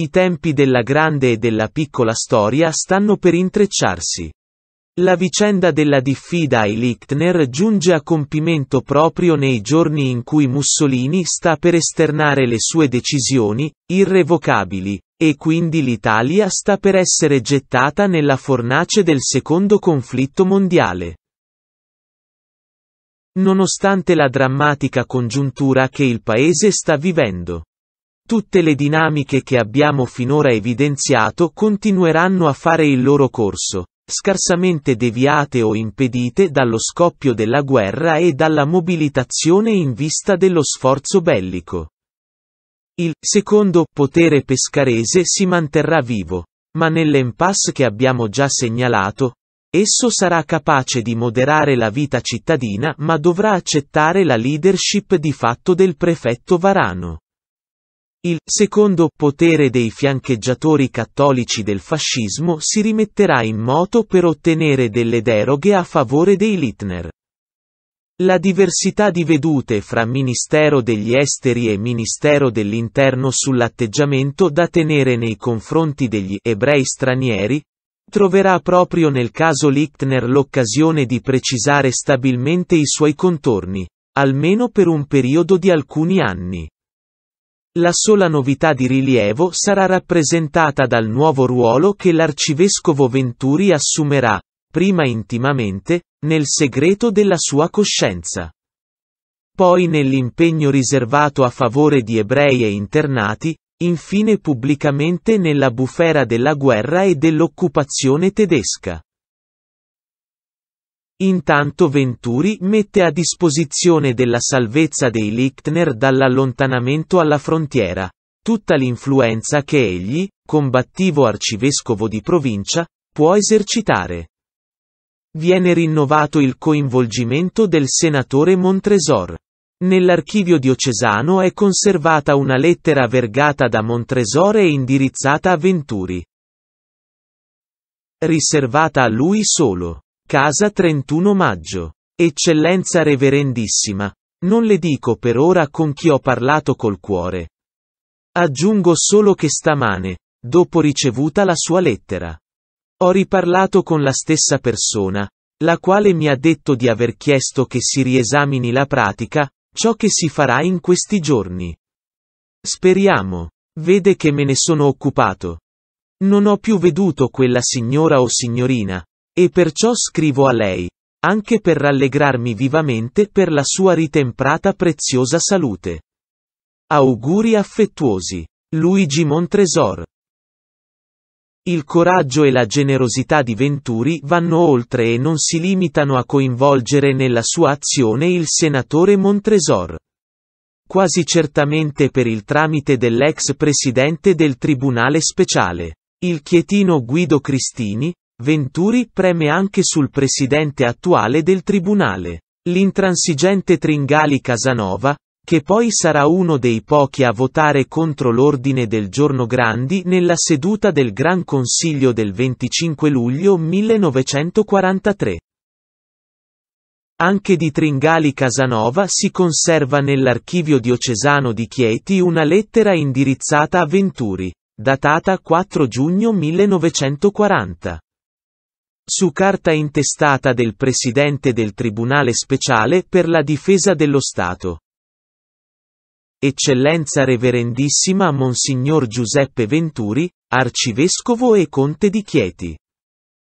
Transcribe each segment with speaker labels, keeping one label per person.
Speaker 1: I tempi della grande e della piccola storia stanno per intrecciarsi. La vicenda della diffida ai Lichtner giunge a compimento proprio nei giorni in cui Mussolini sta per esternare le sue decisioni, irrevocabili, e quindi l'Italia sta per essere gettata nella fornace del secondo conflitto mondiale. Nonostante la drammatica congiuntura che il paese sta vivendo. Tutte le dinamiche che abbiamo finora evidenziato continueranno a fare il loro corso, scarsamente deviate o impedite dallo scoppio della guerra e dalla mobilitazione in vista dello sforzo bellico. Il secondo potere pescarese si manterrà vivo, ma nell'impasse che abbiamo già segnalato, esso sarà capace di moderare la vita cittadina ma dovrà accettare la leadership di fatto del prefetto Varano. Il secondo potere dei fiancheggiatori cattolici del fascismo si rimetterà in moto per ottenere delle deroghe a favore dei Littner. La diversità di vedute fra Ministero degli Esteri e Ministero dell'Interno sull'atteggiamento da tenere nei confronti degli ebrei stranieri, troverà proprio nel caso Lichtner l'occasione di precisare stabilmente i suoi contorni, almeno per un periodo di alcuni anni. La sola novità di rilievo sarà rappresentata dal nuovo ruolo che l'arcivescovo Venturi assumerà, prima intimamente, nel segreto della sua coscienza. Poi nell'impegno riservato a favore di ebrei e internati, infine pubblicamente nella bufera della guerra e dell'occupazione tedesca. Intanto Venturi mette a disposizione della salvezza dei Lichtner dall'allontanamento alla frontiera. Tutta l'influenza che egli, combattivo arcivescovo di provincia, può esercitare. Viene rinnovato il coinvolgimento del senatore Montresor. Nell'archivio diocesano è conservata una lettera vergata da Montresor e indirizzata a Venturi. Riservata a lui solo. Casa 31 maggio. Eccellenza reverendissima. Non le dico per ora con chi ho parlato col cuore. Aggiungo solo che stamane, dopo ricevuta la sua lettera, ho riparlato con la stessa persona, la quale mi ha detto di aver chiesto che si riesamini la pratica, ciò che si farà in questi giorni. Speriamo. Vede che me ne sono occupato. Non ho più veduto quella signora o signorina, e perciò scrivo a lei, anche per rallegrarmi vivamente per la sua ritemprata preziosa salute. Auguri affettuosi. Luigi Montresor. Il coraggio e la generosità di Venturi vanno oltre e non si limitano a coinvolgere nella sua azione il senatore Montresor. Quasi certamente per il tramite dell'ex presidente del Tribunale Speciale. Il chietino Guido Cristini, Venturi preme anche sul presidente attuale del tribunale, l'intransigente Tringali Casanova, che poi sarà uno dei pochi a votare contro l'ordine del giorno Grandi nella seduta del Gran Consiglio del 25 luglio 1943. Anche di Tringali Casanova si conserva nell'archivio diocesano di Chieti una lettera indirizzata a Venturi, datata 4 giugno 1940 su carta intestata del Presidente del Tribunale Speciale per la difesa dello Stato. Eccellenza Reverendissima Monsignor Giuseppe Venturi, Arcivescovo e Conte di Chieti.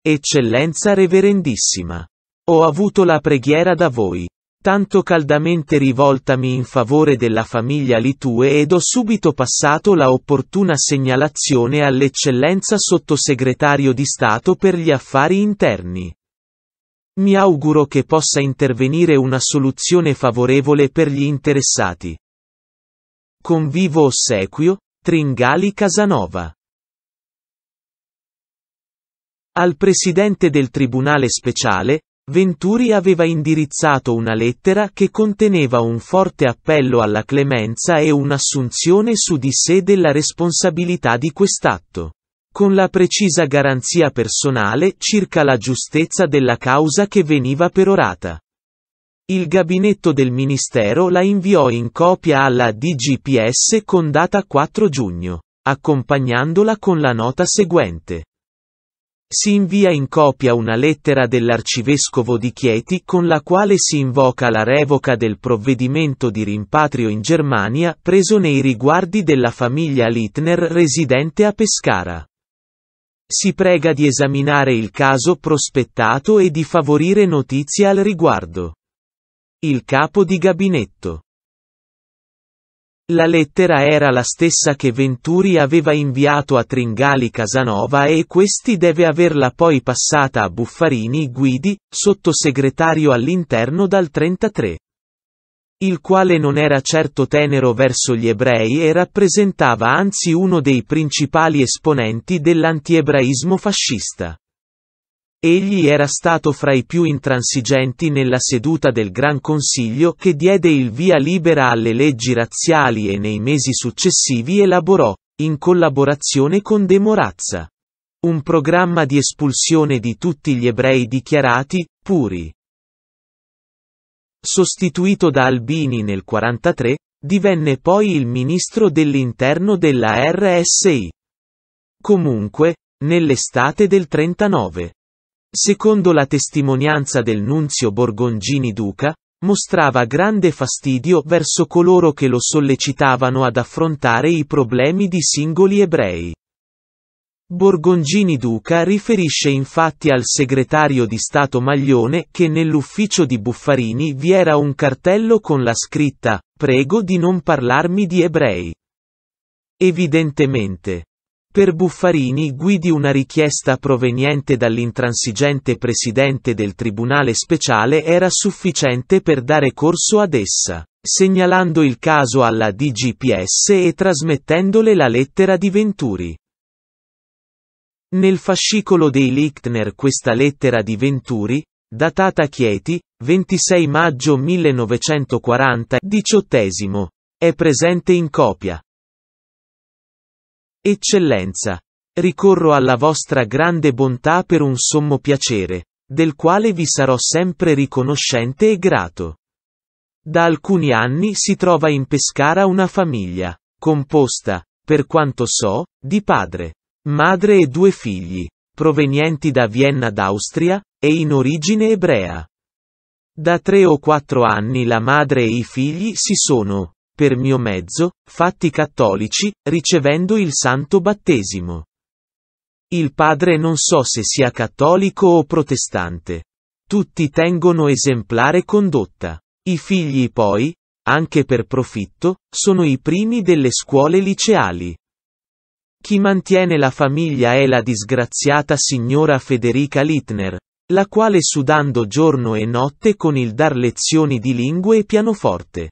Speaker 1: Eccellenza Reverendissima. Ho avuto la preghiera da voi tanto caldamente rivoltami in favore della famiglia Litue ed ho subito passato la opportuna segnalazione all'eccellenza sottosegretario di Stato per gli affari interni. Mi auguro che possa intervenire una soluzione favorevole per gli interessati. Con vivo ossequio, Tringali Casanova. Al Presidente del Tribunale Speciale, Venturi aveva indirizzato una lettera che conteneva un forte appello alla clemenza e un'assunzione su di sé della responsabilità di quest'atto. Con la precisa garanzia personale circa la giustezza della causa che veniva perorata. Il gabinetto del Ministero la inviò in copia alla DGPS con data 4 giugno, accompagnandola con la nota seguente. Si invia in copia una lettera dell'arcivescovo di Chieti con la quale si invoca la revoca del provvedimento di rimpatrio in Germania preso nei riguardi della famiglia Littner residente a Pescara. Si prega di esaminare il caso prospettato e di favorire notizie al riguardo. Il capo di gabinetto la lettera era la stessa che Venturi aveva inviato a Tringali Casanova e questi deve averla poi passata a Buffarini Guidi, sottosegretario all'interno dal 33 il quale non era certo tenero verso gli ebrei e rappresentava anzi uno dei principali esponenti dell'antiebraismo fascista. Egli era stato fra i più intransigenti nella seduta del Gran Consiglio che diede il via libera alle leggi razziali e nei mesi successivi elaborò, in collaborazione con De Morazza, un programma di espulsione di tutti gli ebrei dichiarati, puri. Sostituito da Albini nel 1943, divenne poi il ministro dell'interno della RSI. Comunque, nell'estate del 1939, Secondo la testimonianza del nunzio Borgongini Duca, mostrava grande fastidio verso coloro che lo sollecitavano ad affrontare i problemi di singoli ebrei. Borgongini Duca riferisce infatti al segretario di Stato Maglione che nell'ufficio di Buffarini vi era un cartello con la scritta Prego di non parlarmi di ebrei. Evidentemente, per Buffarini guidi una richiesta proveniente dall'intransigente presidente del Tribunale speciale era sufficiente per dare corso ad essa, segnalando il caso alla DGPS e trasmettendole la lettera di Venturi. Nel fascicolo dei Lichtner questa lettera di Venturi, datata Chieti, 26 maggio 1940, diciottesimo, è presente in copia. Eccellenza. Ricorro alla vostra grande bontà per un sommo piacere, del quale vi sarò sempre riconoscente e grato. Da alcuni anni si trova in Pescara una famiglia, composta, per quanto so, di padre, madre e due figli, provenienti da Vienna d'Austria, e in origine ebrea. Da tre o quattro anni la madre e i figli si sono, per mio mezzo, fatti cattolici, ricevendo il santo battesimo. Il padre non so se sia cattolico o protestante. Tutti tengono esemplare condotta. I figli poi, anche per profitto, sono i primi delle scuole liceali. Chi mantiene la famiglia è la disgraziata signora Federica Littner, la quale sudando giorno e notte con il dar lezioni di lingue e pianoforte.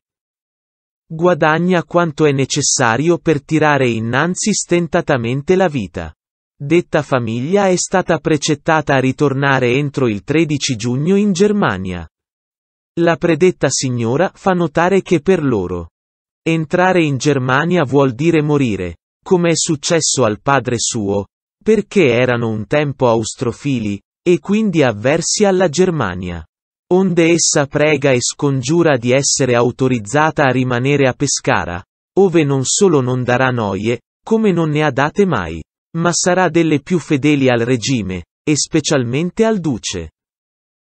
Speaker 1: Guadagna quanto è necessario per tirare innanzi stentatamente la vita. Detta famiglia è stata precettata a ritornare entro il 13 giugno in Germania. La predetta signora fa notare che per loro entrare in Germania vuol dire morire, come è successo al padre suo, perché erano un tempo austrofili, e quindi avversi alla Germania. Onde essa prega e scongiura di essere autorizzata a rimanere a Pescara, ove non solo non darà noie, come non ne ha date mai, ma sarà delle più fedeli al regime, e specialmente al duce.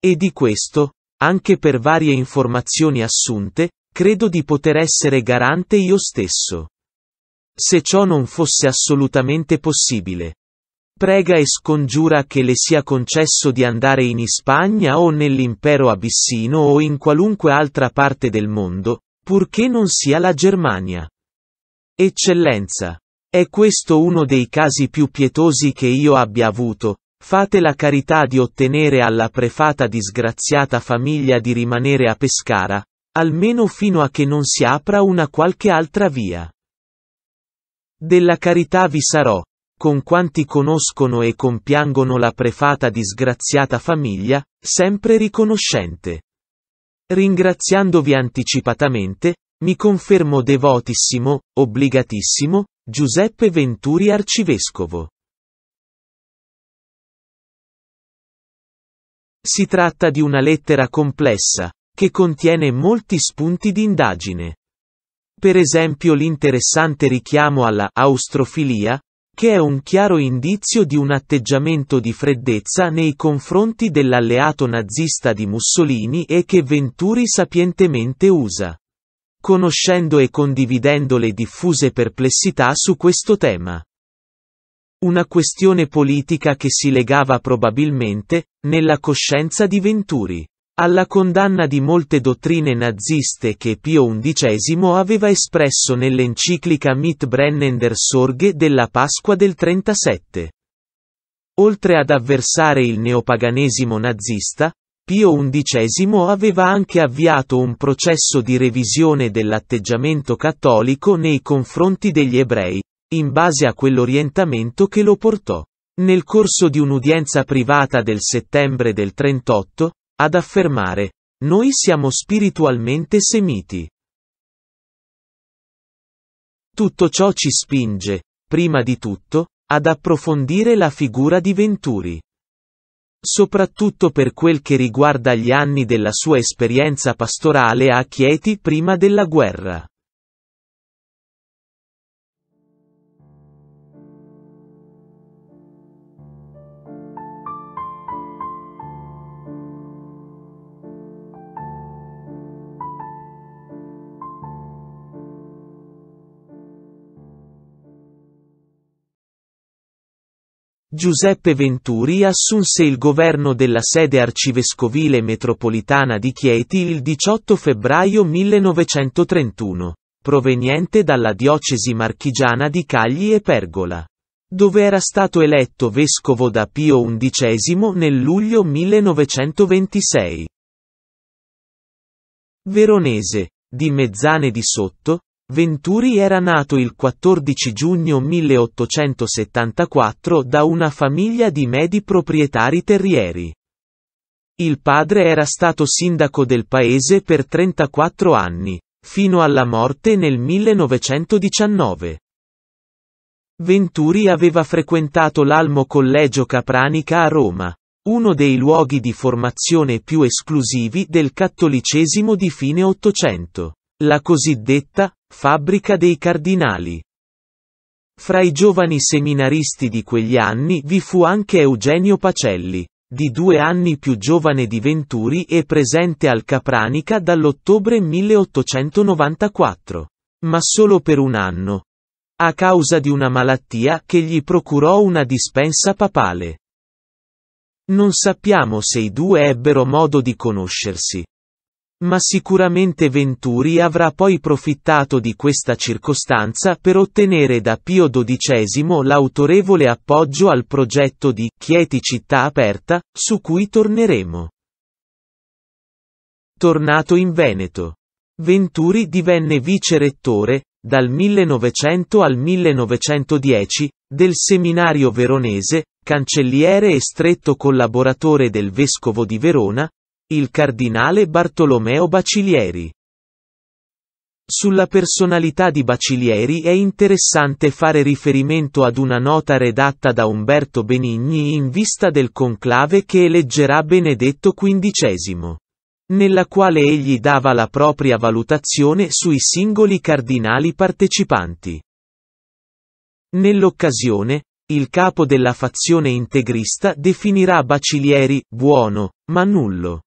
Speaker 1: E di questo, anche per varie informazioni assunte, credo di poter essere garante io stesso. Se ciò non fosse assolutamente possibile, Prega e scongiura che le sia concesso di andare in Ispagna o nell'impero abissino o in qualunque altra parte del mondo, purché non sia la Germania. Eccellenza. È questo uno dei casi più pietosi che io abbia avuto, fate la carità di ottenere alla prefata disgraziata famiglia di rimanere a Pescara, almeno fino a che non si apra una qualche altra via. Della carità vi sarò, con quanti conoscono e compiangono la prefata disgraziata famiglia, sempre riconoscente. Ringraziandovi anticipatamente, mi confermo devotissimo, obbligatissimo, Giuseppe Venturi Arcivescovo. Si tratta di una lettera complessa, che contiene molti spunti di indagine. Per esempio l'interessante richiamo alla austrofilia, che è un chiaro indizio di un atteggiamento di freddezza nei confronti dell'alleato nazista di Mussolini e che Venturi sapientemente usa. Conoscendo e condividendo le diffuse perplessità su questo tema una questione politica che si legava probabilmente, nella coscienza di Venturi alla condanna di molte dottrine naziste che Pio XI aveva espresso nell'enciclica Mitbrennen der Sorge della Pasqua del 37. Oltre ad avversare il neopaganesimo nazista, Pio XI aveva anche avviato un processo di revisione dell'atteggiamento cattolico nei confronti degli ebrei, in base a quell'orientamento che lo portò. Nel corso di un'udienza privata del settembre del 38, ad affermare, noi siamo spiritualmente semiti. Tutto ciò ci spinge, prima di tutto, ad approfondire la figura di Venturi. Soprattutto per quel che riguarda gli anni della sua esperienza pastorale a Chieti prima della guerra. Giuseppe Venturi assunse il governo della sede arcivescovile metropolitana di Chieti il 18 febbraio 1931, proveniente dalla diocesi marchigiana di Cagli e Pergola, dove era stato eletto vescovo da Pio XI nel luglio 1926. Veronese, di Mezzane di Sotto, Venturi era nato il 14 giugno 1874 da una famiglia di medi proprietari terrieri. Il padre era stato sindaco del paese per 34 anni, fino alla morte nel 1919. Venturi aveva frequentato l'Almo Collegio Capranica a Roma, uno dei luoghi di formazione più esclusivi del cattolicesimo di fine Ottocento. La cosiddetta Fabbrica dei Cardinali. Fra i giovani seminaristi di quegli anni vi fu anche Eugenio Pacelli, di due anni più giovane di Venturi e presente al Capranica dall'ottobre 1894. Ma solo per un anno. A causa di una malattia che gli procurò una dispensa papale. Non sappiamo se i due ebbero modo di conoscersi. Ma sicuramente Venturi avrà poi profittato di questa circostanza per ottenere da Pio XII l'autorevole appoggio al progetto di Chieti città aperta, su cui torneremo. Tornato in Veneto. Venturi divenne vicerettore, dal 1900 al 1910, del seminario veronese, cancelliere e stretto collaboratore del vescovo di Verona, il cardinale Bartolomeo Bacilieri. Sulla personalità di Bacilieri è interessante fare riferimento ad una nota redatta da Umberto Benigni in vista del conclave che eleggerà Benedetto XV, nella quale egli dava la propria valutazione sui singoli cardinali partecipanti. Nell'occasione, il capo della fazione integrista definirà Bacilieri buono, ma nullo.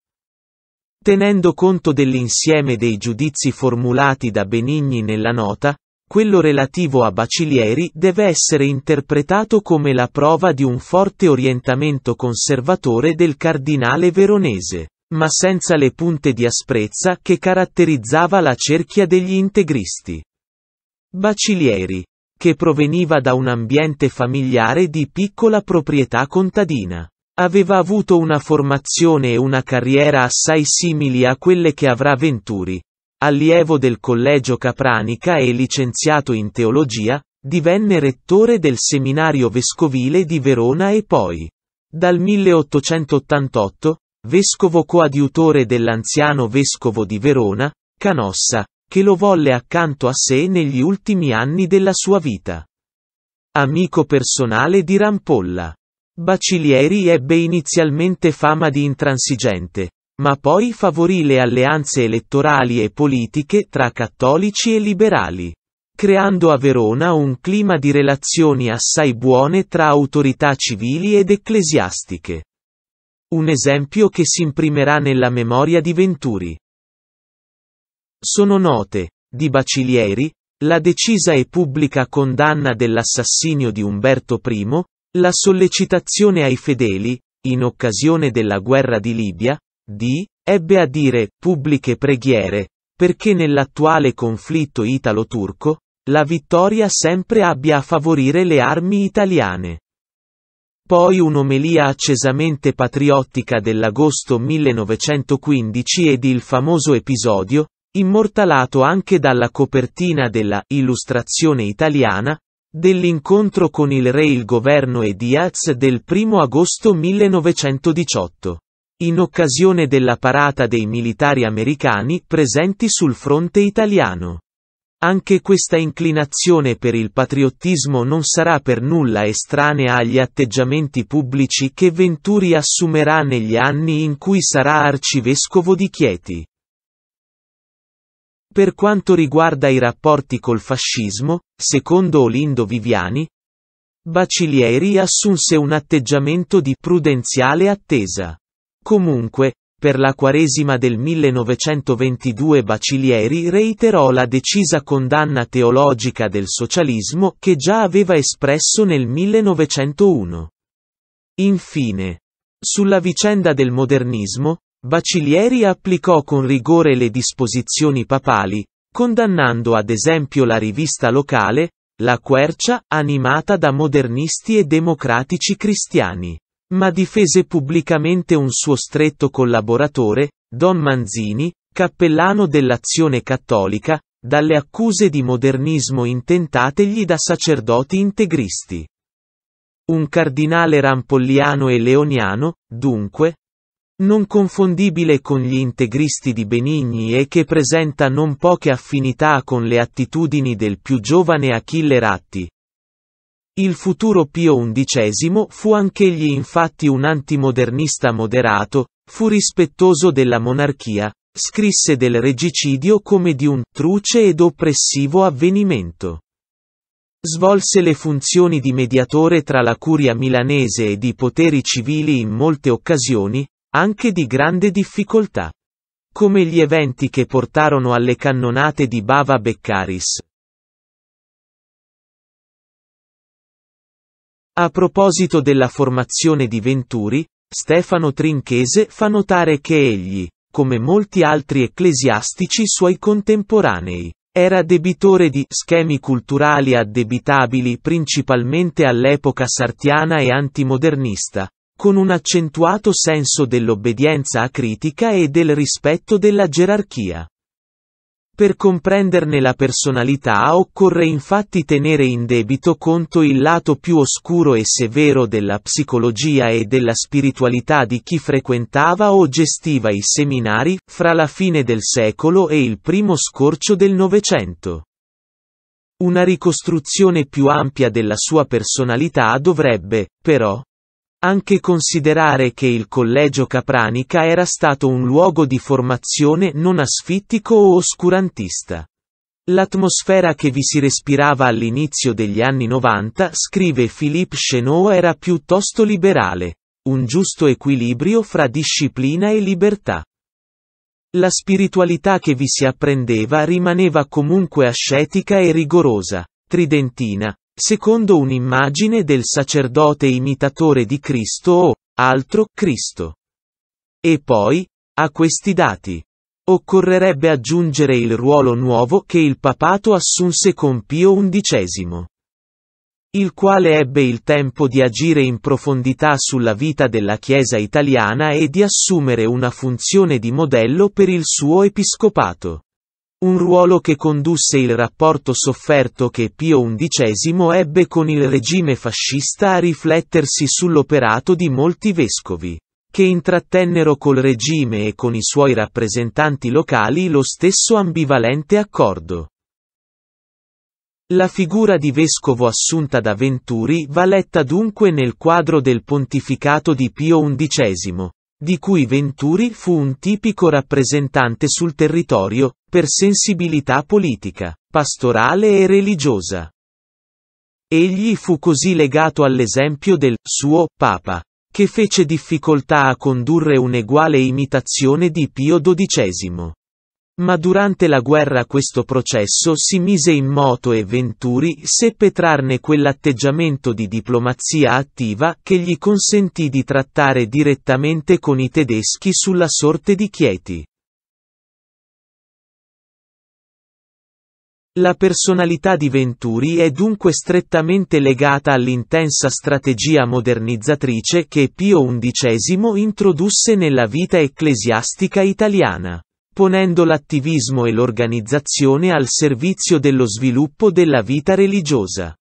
Speaker 1: Tenendo conto dell'insieme dei giudizi formulati da Benigni nella nota, quello relativo a Bacilieri deve essere interpretato come la prova di un forte orientamento conservatore del cardinale veronese, ma senza le punte di asprezza che caratterizzava la cerchia degli integristi. Bacilieri, che proveniva da un ambiente familiare di piccola proprietà contadina. Aveva avuto una formazione e una carriera assai simili a quelle che avrà Venturi. Allievo del Collegio Capranica e licenziato in teologia, divenne rettore del seminario vescovile di Verona e poi, dal 1888, vescovo coadiutore dell'anziano vescovo di Verona, Canossa, che lo volle accanto a sé negli ultimi anni della sua vita. Amico personale di Rampolla. Bacilieri ebbe inizialmente fama di intransigente, ma poi favorì le alleanze elettorali e politiche tra cattolici e liberali, creando a Verona un clima di relazioni assai buone tra autorità civili ed ecclesiastiche. Un esempio che si imprimerà nella memoria di Venturi. Sono note, di Bacilieri, la decisa e pubblica condanna dell'assassinio di Umberto I, la sollecitazione ai fedeli, in occasione della guerra di Libia, di, ebbe a dire pubbliche preghiere, perché nell'attuale conflitto italo-turco, la vittoria sempre abbia a favorire le armi italiane. Poi un'omelia accesamente patriottica dell'agosto 1915 ed il famoso episodio, immortalato anche dalla copertina della Illustrazione italiana, Dell'incontro con il re il governo e Diaz del 1 agosto 1918. In occasione della parata dei militari americani presenti sul fronte italiano. Anche questa inclinazione per il patriottismo non sarà per nulla estranea agli atteggiamenti pubblici che Venturi assumerà negli anni in cui sarà arcivescovo di Chieti. Per quanto riguarda i rapporti col fascismo, secondo Olindo Viviani, Bacilieri assunse un atteggiamento di prudenziale attesa. Comunque, per la Quaresima del 1922 Bacilieri reiterò la decisa condanna teologica del socialismo che già aveva espresso nel 1901. Infine, sulla vicenda del modernismo, Bacilieri applicò con rigore le disposizioni papali, condannando ad esempio la rivista locale, La Quercia, animata da modernisti e democratici cristiani. Ma difese pubblicamente un suo stretto collaboratore, Don Manzini, cappellano dell'azione cattolica, dalle accuse di modernismo intentategli da sacerdoti integristi. Un cardinale rampolliano e leoniano, dunque, non confondibile con gli integristi di Benigni e che presenta non poche affinità con le attitudini del più giovane Achille Ratti. Il futuro Pio XI fu anch'egli infatti un antimodernista moderato, fu rispettoso della monarchia, scrisse del regicidio come di un truce ed oppressivo avvenimento. Svolse le funzioni di mediatore tra la curia milanese e di poteri civili in molte occasioni, anche di grande difficoltà. Come gli eventi che portarono alle cannonate di Bava Beccaris. A proposito della formazione di Venturi, Stefano Trinchese fa notare che egli, come molti altri ecclesiastici suoi contemporanei, era debitore di schemi culturali addebitabili principalmente all'epoca sartiana e antimodernista, con un accentuato senso dell'obbedienza acritica e del rispetto della gerarchia. Per comprenderne la personalità occorre infatti tenere in debito conto il lato più oscuro e severo della psicologia e della spiritualità di chi frequentava o gestiva i seminari, fra la fine del secolo e il primo scorcio del Novecento. Una ricostruzione più ampia della sua personalità dovrebbe, però, anche considerare che il collegio Capranica era stato un luogo di formazione non asfittico o oscurantista. L'atmosfera che vi si respirava all'inizio degli anni 90, scrive Philippe Chenot, era piuttosto liberale. Un giusto equilibrio fra disciplina e libertà. La spiritualità che vi si apprendeva rimaneva comunque ascetica e rigorosa, tridentina, secondo un'immagine del sacerdote imitatore di Cristo o, altro, Cristo. E poi, a questi dati, occorrerebbe aggiungere il ruolo nuovo che il papato assunse con Pio XI, il quale ebbe il tempo di agire in profondità sulla vita della Chiesa italiana e di assumere una funzione di modello per il suo episcopato un ruolo che condusse il rapporto sofferto che Pio XI ebbe con il regime fascista a riflettersi sull'operato di molti vescovi, che intrattennero col regime e con i suoi rappresentanti locali lo stesso ambivalente accordo. La figura di vescovo assunta da Venturi va letta dunque nel quadro del pontificato di Pio XI, di cui Venturi fu un tipico rappresentante sul territorio, per sensibilità politica, pastorale e religiosa. Egli fu così legato all'esempio del suo Papa, che fece difficoltà a condurre un'eguale imitazione di Pio XII. Ma durante la guerra questo processo si mise in moto e Venturi seppe trarne quell'atteggiamento di diplomazia attiva che gli consentì di trattare direttamente con i tedeschi sulla sorte di Chieti. La personalità di Venturi è dunque strettamente legata all'intensa strategia modernizzatrice che Pio XI introdusse nella vita ecclesiastica italiana ponendo l'attivismo e l'organizzazione al servizio dello sviluppo della vita religiosa.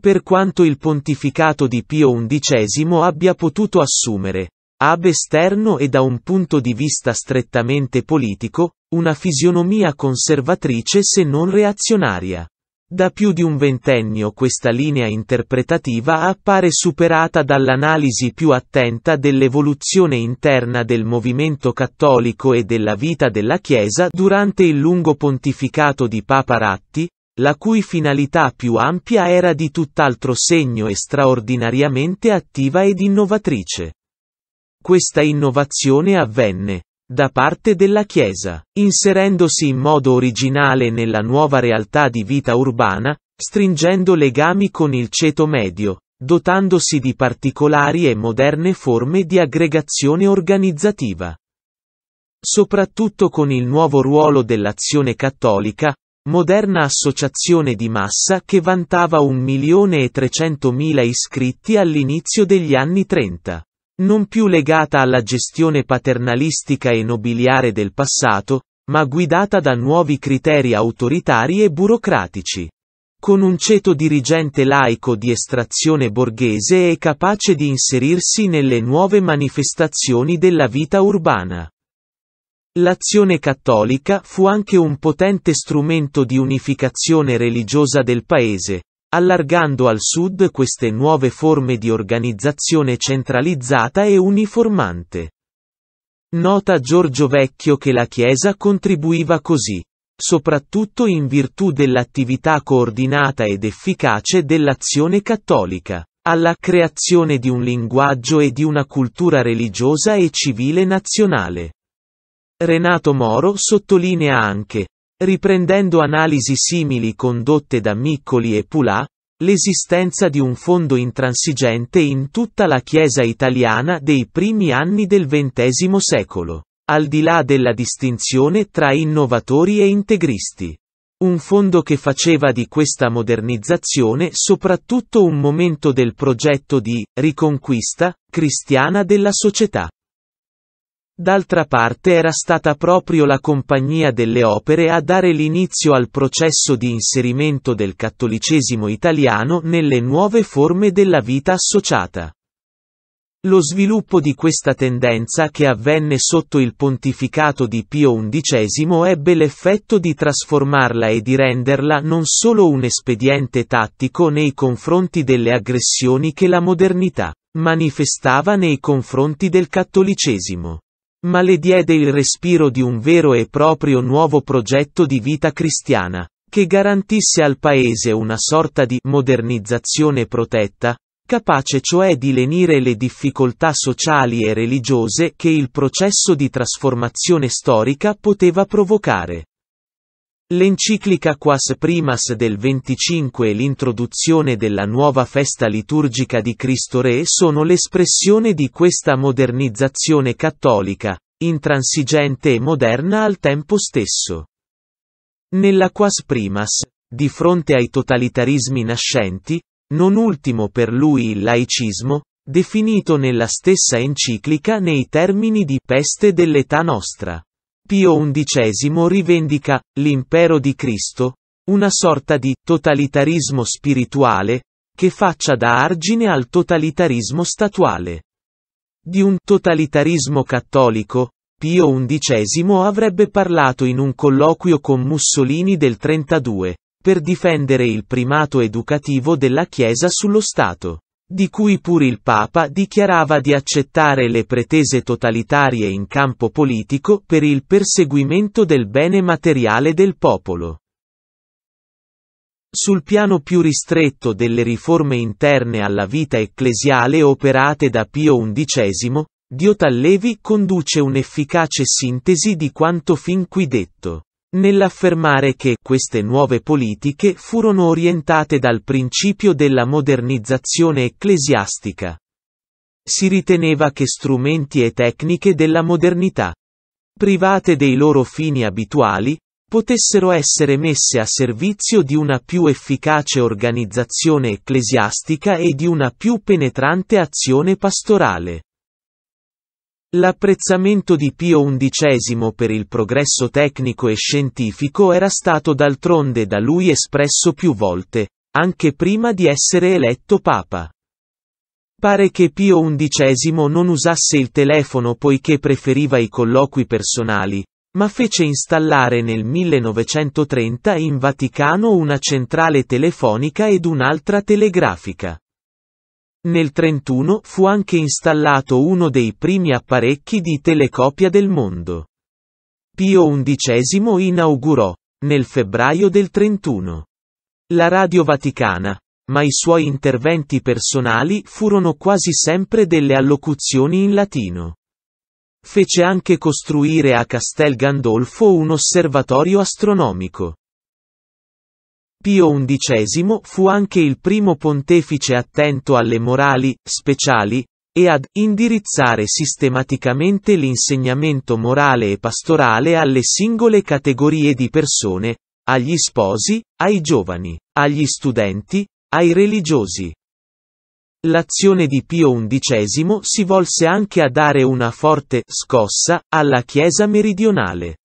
Speaker 1: Per quanto il pontificato di Pio XI abbia potuto assumere, ab esterno e da un punto di vista strettamente politico, una fisionomia conservatrice se non reazionaria. Da più di un ventennio questa linea interpretativa appare superata dall'analisi più attenta dell'evoluzione interna del movimento cattolico e della vita della Chiesa durante il lungo pontificato di Papa Ratti, la cui finalità più ampia era di tutt'altro segno e straordinariamente attiva ed innovatrice. Questa innovazione avvenne da parte della Chiesa, inserendosi in modo originale nella nuova realtà di vita urbana, stringendo legami con il ceto medio, dotandosi di particolari e moderne forme di aggregazione organizzativa. Soprattutto con il nuovo ruolo dell'azione cattolica, moderna associazione di massa che vantava 1.300.000 iscritti all'inizio degli anni 30 non più legata alla gestione paternalistica e nobiliare del passato, ma guidata da nuovi criteri autoritari e burocratici. Con un ceto dirigente laico di estrazione borghese e capace di inserirsi nelle nuove manifestazioni della vita urbana. L'azione cattolica fu anche un potente strumento di unificazione religiosa del paese, allargando al sud queste nuove forme di organizzazione centralizzata e uniformante. Nota Giorgio Vecchio che la Chiesa contribuiva così, soprattutto in virtù dell'attività coordinata ed efficace dell'azione cattolica, alla creazione di un linguaggio e di una cultura religiosa e civile nazionale. Renato Moro sottolinea anche, Riprendendo analisi simili condotte da Miccoli e Pulà, l'esistenza di un fondo intransigente in tutta la Chiesa italiana dei primi anni del XX secolo, al di là della distinzione tra innovatori e integristi. Un fondo che faceva di questa modernizzazione soprattutto un momento del progetto di riconquista cristiana della società. D'altra parte era stata proprio la Compagnia delle Opere a dare l'inizio al processo di inserimento del cattolicesimo italiano nelle nuove forme della vita associata. Lo sviluppo di questa tendenza che avvenne sotto il pontificato di Pio XI ebbe l'effetto di trasformarla e di renderla non solo un espediente tattico nei confronti delle aggressioni che la modernità manifestava nei confronti del cattolicesimo ma le diede il respiro di un vero e proprio nuovo progetto di vita cristiana, che garantisse al paese una sorta di modernizzazione protetta, capace cioè di lenire le difficoltà sociali e religiose che il processo di trasformazione storica poteva provocare. L'enciclica Quas Primas del 25 e l'introduzione della nuova festa liturgica di Cristo Re sono l'espressione di questa modernizzazione cattolica, intransigente e moderna al tempo stesso. Nella Quas Primas, di fronte ai totalitarismi nascenti, non ultimo per lui il laicismo, definito nella stessa enciclica nei termini di peste dell'età nostra. Pio XI rivendica l'impero di Cristo, una sorta di totalitarismo spirituale, che faccia da argine al totalitarismo statuale. Di un totalitarismo cattolico, Pio XI avrebbe parlato in un colloquio con Mussolini del 32, per difendere il primato educativo della Chiesa sullo Stato di cui pur il Papa dichiarava di accettare le pretese totalitarie in campo politico per il perseguimento del bene materiale del popolo. Sul piano più ristretto delle riforme interne alla vita ecclesiale operate da Pio XI, Diotallevi conduce un'efficace sintesi di quanto fin qui detto nell'affermare che queste nuove politiche furono orientate dal principio della modernizzazione ecclesiastica. Si riteneva che strumenti e tecniche della modernità, private dei loro fini abituali, potessero essere messe a servizio di una più efficace organizzazione ecclesiastica e di una più penetrante azione pastorale. L'apprezzamento di Pio XI per il progresso tecnico e scientifico era stato d'altronde da lui espresso più volte, anche prima di essere eletto Papa. Pare che Pio XI non usasse il telefono poiché preferiva i colloqui personali, ma fece installare nel 1930 in Vaticano una centrale telefonica ed un'altra telegrafica. Nel 31 fu anche installato uno dei primi apparecchi di telecopia del mondo. Pio XI inaugurò, nel febbraio del 31, la Radio Vaticana, ma i suoi interventi personali furono quasi sempre delle allocuzioni in latino. Fece anche costruire a Castel Gandolfo un osservatorio astronomico. Pio XI fu anche il primo pontefice attento alle morali, speciali, e ad indirizzare sistematicamente l'insegnamento morale e pastorale alle singole categorie di persone, agli sposi, ai giovani, agli studenti, ai religiosi. L'azione di Pio XI si volse anche a dare una forte scossa alla Chiesa meridionale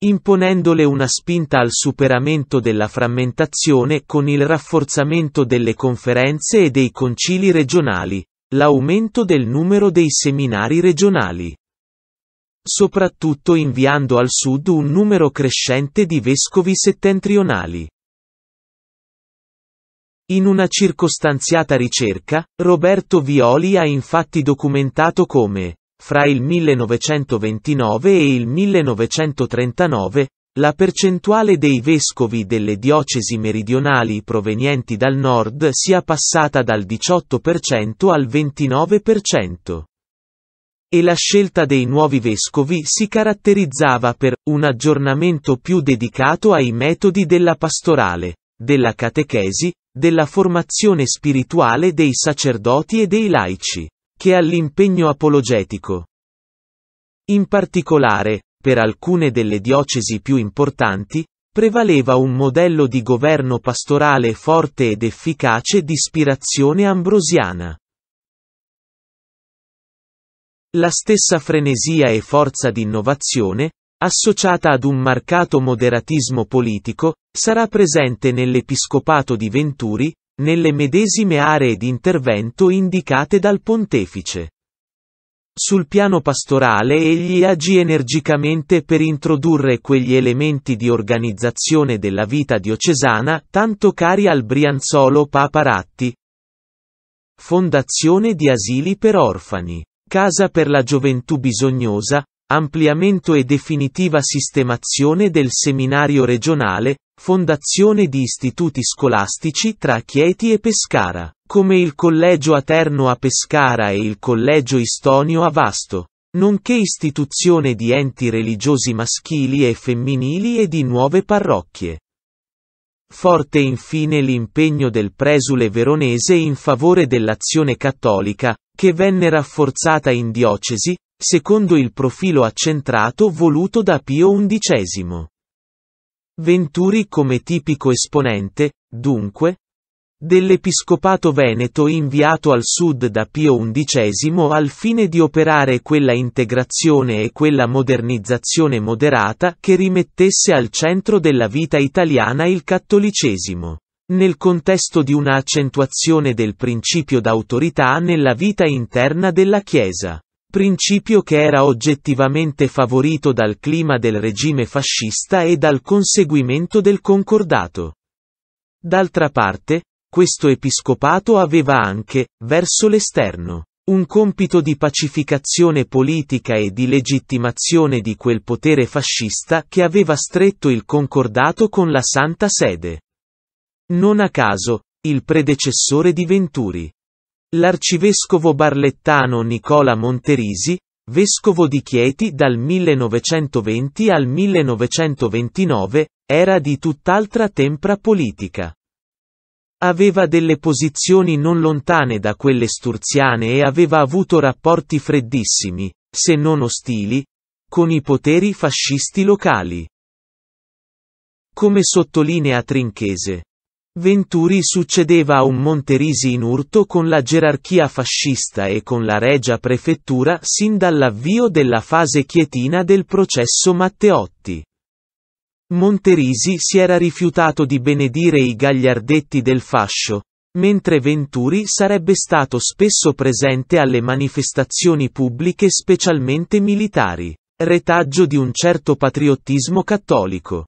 Speaker 1: imponendole una spinta al superamento della frammentazione con il rafforzamento delle conferenze e dei concili regionali, l'aumento del numero dei seminari regionali. Soprattutto inviando al sud un numero crescente di vescovi settentrionali. In una circostanziata ricerca, Roberto Violi ha infatti documentato come fra il 1929 e il 1939, la percentuale dei vescovi delle diocesi meridionali provenienti dal nord sia passata dal 18% al 29%. E la scelta dei nuovi vescovi si caratterizzava per un aggiornamento più dedicato ai metodi della pastorale, della catechesi, della formazione spirituale dei sacerdoti e dei laici che all'impegno apologetico. In particolare, per alcune delle diocesi più importanti, prevaleva un modello di governo pastorale forte ed efficace di ispirazione ambrosiana. La stessa frenesia e forza d'innovazione, associata ad un marcato moderatismo politico, sarà presente nell'Episcopato di Venturi, nelle medesime aree di intervento indicate dal pontefice. Sul piano pastorale egli agì energicamente per introdurre quegli elementi di organizzazione della vita diocesana, tanto cari al Brianzolo Paparatti. Fondazione di asili per orfani. Casa per la gioventù bisognosa, ampliamento e definitiva sistemazione del seminario regionale, Fondazione di istituti scolastici tra Chieti e Pescara, come il Collegio Aterno a Pescara e il Collegio Istonio a Vasto, nonché istituzione di enti religiosi maschili e femminili e di nuove parrocchie. Forte infine l'impegno del presule veronese in favore dell'azione cattolica, che venne rafforzata in diocesi, secondo il profilo accentrato voluto da Pio XI. Venturi come tipico esponente, dunque, dell'Episcopato Veneto inviato al sud da Pio XI al fine di operare quella integrazione e quella modernizzazione moderata che rimettesse al centro della vita italiana il cattolicesimo. Nel contesto di una accentuazione del principio d'autorità nella vita interna della Chiesa principio che era oggettivamente favorito dal clima del regime fascista e dal conseguimento del concordato. D'altra parte, questo episcopato aveva anche, verso l'esterno, un compito di pacificazione politica e di legittimazione di quel potere fascista che aveva stretto il concordato con la Santa Sede. Non a caso, il predecessore di Venturi. L'arcivescovo barlettano Nicola Monterisi, vescovo di Chieti dal 1920 al 1929, era di tutt'altra tempra politica. Aveva delle posizioni non lontane da quelle sturziane e aveva avuto rapporti freddissimi, se non ostili, con i poteri fascisti locali. Come sottolinea Trinchese, Venturi succedeva a un Monterisi in urto con la gerarchia fascista e con la regia prefettura sin dall'avvio della fase chietina del processo Matteotti. Monterisi si era rifiutato di benedire i gagliardetti del fascio, mentre Venturi sarebbe stato spesso presente alle manifestazioni pubbliche specialmente militari, retaggio di un certo patriottismo cattolico.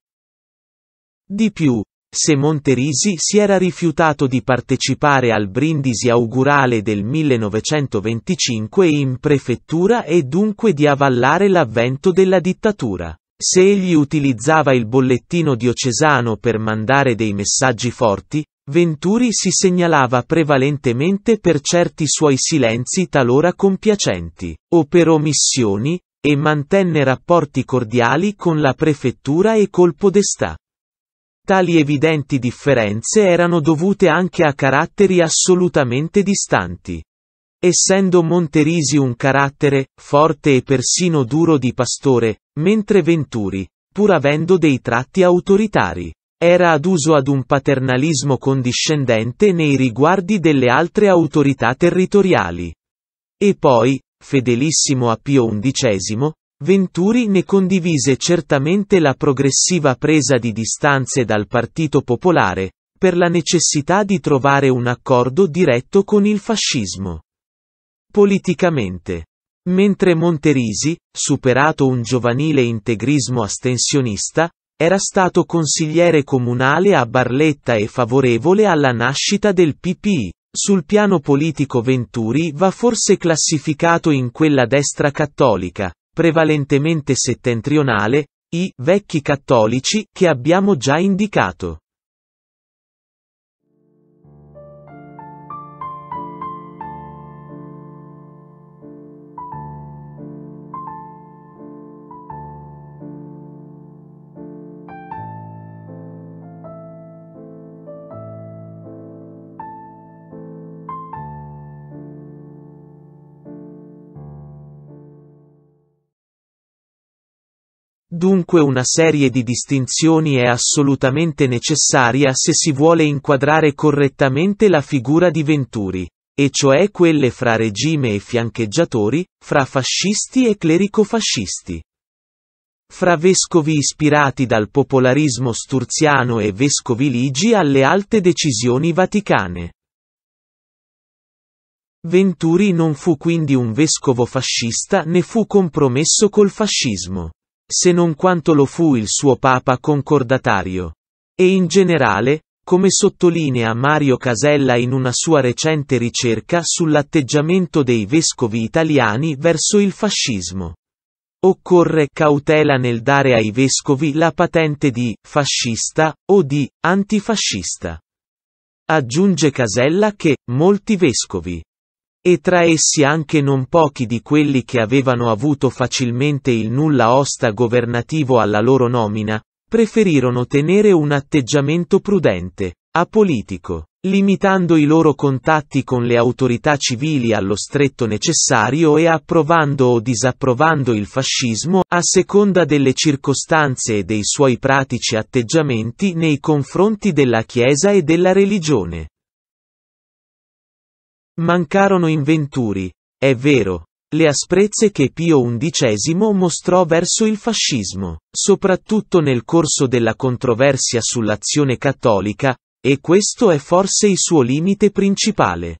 Speaker 1: Di più, se Monterisi si era rifiutato di partecipare al brindisi augurale del 1925 in prefettura e dunque di avallare l'avvento della dittatura. Se egli utilizzava il bollettino diocesano per mandare dei messaggi forti, Venturi si segnalava prevalentemente per certi suoi silenzi talora compiacenti, o per omissioni, e mantenne rapporti cordiali con la prefettura e col podestà. Tali evidenti differenze erano dovute anche a caratteri assolutamente distanti. Essendo Monterisi un carattere, forte e persino duro di pastore, mentre Venturi, pur avendo dei tratti autoritari, era aduso ad un paternalismo condiscendente nei riguardi delle altre autorità territoriali. E poi, fedelissimo a Pio XI, Venturi ne condivise certamente la progressiva presa di distanze dal Partito Popolare, per la necessità di trovare un accordo diretto con il fascismo. Politicamente. Mentre Monterisi, superato un giovanile integrismo astensionista, era stato consigliere comunale a Barletta e favorevole alla nascita del PPI. Sul piano politico Venturi va forse classificato in quella destra cattolica, prevalentemente settentrionale, i vecchi cattolici che abbiamo già indicato. dunque una serie di distinzioni è assolutamente necessaria se si vuole inquadrare correttamente la figura di Venturi, e cioè quelle fra regime e fiancheggiatori, fra fascisti e clericofascisti. Fra vescovi ispirati dal popolarismo sturziano e vescovi ligi alle alte decisioni vaticane. Venturi non fu quindi un vescovo fascista né fu compromesso col fascismo se non quanto lo fu il suo Papa concordatario. E in generale, come sottolinea Mario Casella in una sua recente ricerca sull'atteggiamento dei vescovi italiani verso il fascismo. Occorre cautela nel dare ai vescovi la patente di fascista o di antifascista. Aggiunge Casella che molti vescovi e tra essi anche non pochi di quelli che avevano avuto facilmente il nulla osta governativo alla loro nomina, preferirono tenere un atteggiamento prudente, apolitico, limitando i loro contatti con le autorità civili allo stretto necessario e approvando o disapprovando il fascismo, a seconda delle circostanze e dei suoi pratici atteggiamenti nei confronti della Chiesa e della religione. Mancarono inventuri, è vero, le asprezze che Pio XI mostrò verso il fascismo, soprattutto nel corso della controversia sull'azione cattolica, e questo è forse il suo limite principale.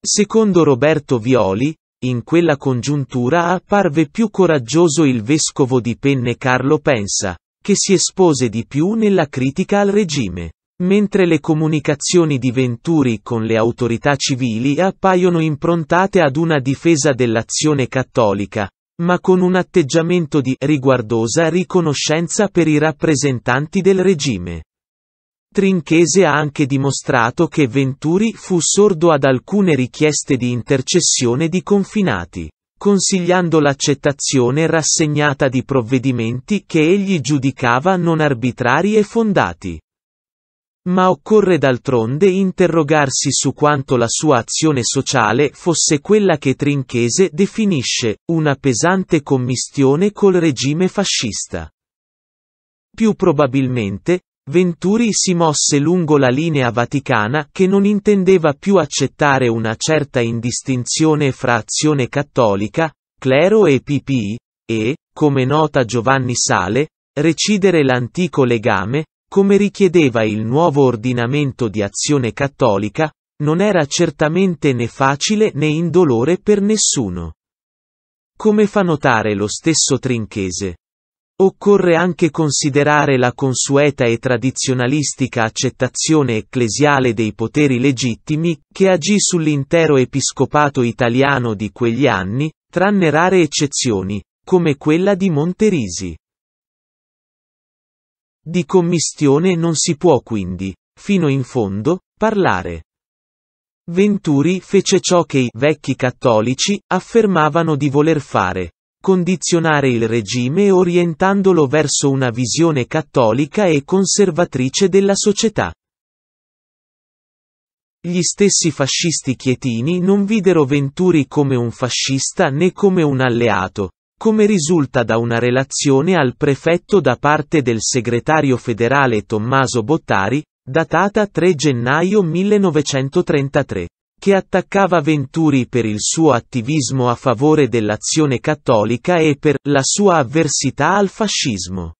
Speaker 1: Secondo Roberto Violi, in quella congiuntura apparve più coraggioso il vescovo di Penne Carlo Pensa, che si espose di più nella critica al regime mentre le comunicazioni di Venturi con le autorità civili appaiono improntate ad una difesa dell'azione cattolica, ma con un atteggiamento di riguardosa riconoscenza per i rappresentanti del regime. Trinchese ha anche dimostrato che Venturi fu sordo ad alcune richieste di intercessione di confinati, consigliando l'accettazione rassegnata di provvedimenti che egli giudicava non arbitrari e fondati. Ma occorre d'altronde interrogarsi su quanto la sua azione sociale fosse quella che Trinchese definisce, una pesante commistione col regime fascista. Più probabilmente, Venturi si mosse lungo la linea vaticana che non intendeva più accettare una certa indistinzione fra azione cattolica, clero e PPI, e, come nota Giovanni Sale, recidere l'antico legame, come richiedeva il nuovo ordinamento di azione cattolica, non era certamente né facile né indolore per nessuno. Come fa notare lo stesso Trinchese. Occorre anche considerare la consueta e tradizionalistica accettazione ecclesiale dei poteri legittimi, che agì sull'intero episcopato italiano di quegli anni, tranne rare eccezioni, come quella di Monterisi. Di commistione non si può quindi, fino in fondo, parlare. Venturi fece ciò che i vecchi cattolici affermavano di voler fare, condizionare il regime orientandolo verso una visione cattolica e conservatrice della società. Gli stessi fascisti chietini non videro Venturi come un fascista né come un alleato, come risulta da una relazione al prefetto da parte del segretario federale Tommaso Bottari, datata 3 gennaio 1933, che attaccava Venturi per il suo attivismo a favore dell'azione cattolica e per la sua avversità al fascismo.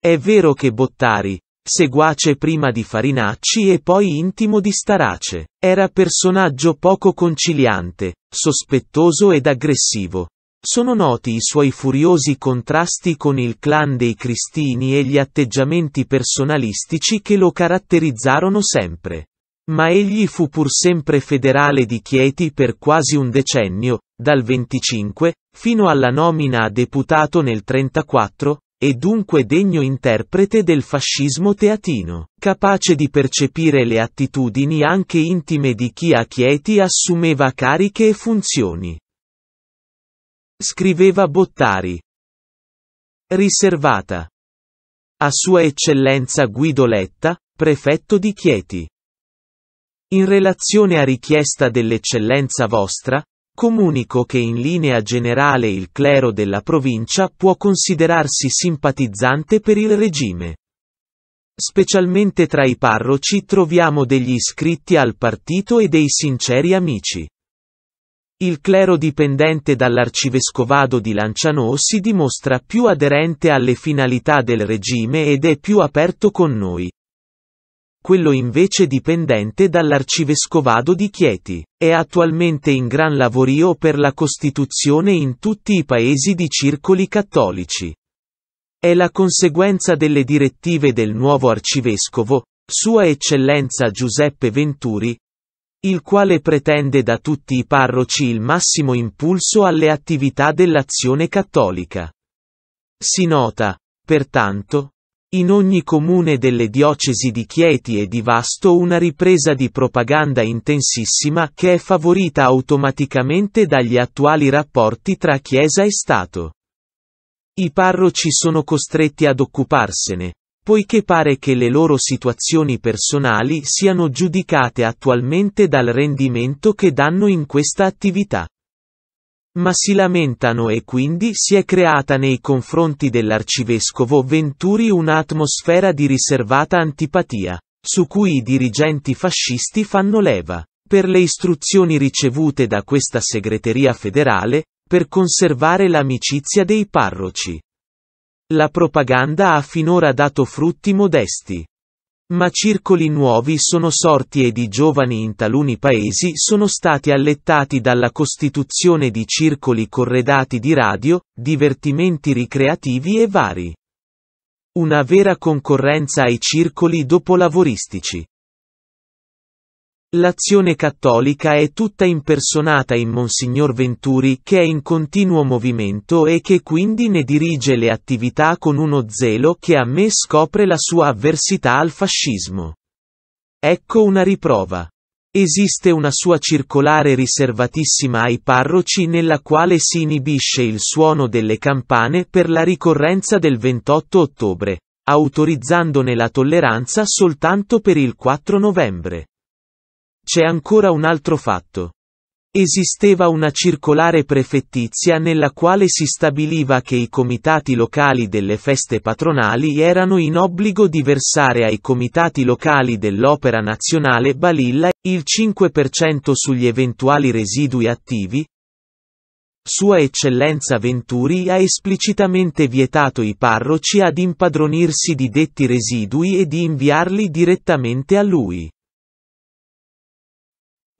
Speaker 1: È vero che Bottari, seguace prima di Farinacci e poi intimo di Starace, era personaggio poco conciliante, sospettoso ed aggressivo, sono noti i suoi furiosi contrasti con il clan dei Cristini e gli atteggiamenti personalistici che lo caratterizzarono sempre. Ma egli fu pur sempre federale di Chieti per quasi un decennio, dal 25, fino alla nomina a deputato nel 34, e dunque degno interprete del fascismo teatino, capace di percepire le attitudini anche intime di chi a Chieti assumeva cariche e funzioni. Scriveva Bottari. Riservata. A Sua Eccellenza Guido Letta, prefetto di Chieti. In relazione a richiesta dell'eccellenza vostra, comunico che in linea generale il clero della provincia può considerarsi simpatizzante per il regime. Specialmente tra i parroci troviamo degli iscritti al partito e dei sinceri amici. Il clero dipendente dall'arcivescovado di Lanciano si dimostra più aderente alle finalità del regime ed è più aperto con noi. Quello invece dipendente dall'arcivescovado di Chieti è attualmente in gran lavorio per la Costituzione in tutti i paesi di circoli cattolici. È la conseguenza delle direttive del nuovo arcivescovo, Sua Eccellenza Giuseppe Venturi, il quale pretende da tutti i parroci il massimo impulso alle attività dell'azione cattolica. Si nota, pertanto, in ogni comune delle diocesi di Chieti e di Vasto una ripresa di propaganda intensissima che è favorita automaticamente dagli attuali rapporti tra Chiesa e Stato. I parroci sono costretti ad occuparsene, poiché pare che le loro situazioni personali siano giudicate attualmente dal rendimento che danno in questa attività. Ma si lamentano e quindi si è creata nei confronti dell'arcivescovo Venturi un'atmosfera di riservata antipatia, su cui i dirigenti fascisti fanno leva. Per le istruzioni ricevute da questa segreteria federale, per conservare l'amicizia dei parroci. La propaganda ha finora dato frutti modesti. Ma circoli nuovi sono sorti ed i giovani in taluni paesi sono stati allettati dalla costituzione di circoli corredati di radio, divertimenti ricreativi e vari. Una vera concorrenza ai circoli dopolavoristici. L'azione cattolica è tutta impersonata in Monsignor Venturi che è in continuo movimento e che quindi ne dirige le attività con uno zelo che a me scopre la sua avversità al fascismo. Ecco una riprova. Esiste una sua circolare riservatissima ai parroci nella quale si inibisce il suono delle campane per la ricorrenza del 28 ottobre, autorizzandone la tolleranza soltanto per il 4 novembre. C'è ancora un altro fatto. Esisteva una circolare prefettizia nella quale si stabiliva che i comitati locali delle feste patronali erano in obbligo di versare ai comitati locali dell'Opera Nazionale Balilla il 5% sugli eventuali residui attivi. Sua Eccellenza Venturi ha esplicitamente vietato i parroci ad impadronirsi di detti residui e di inviarli direttamente a lui.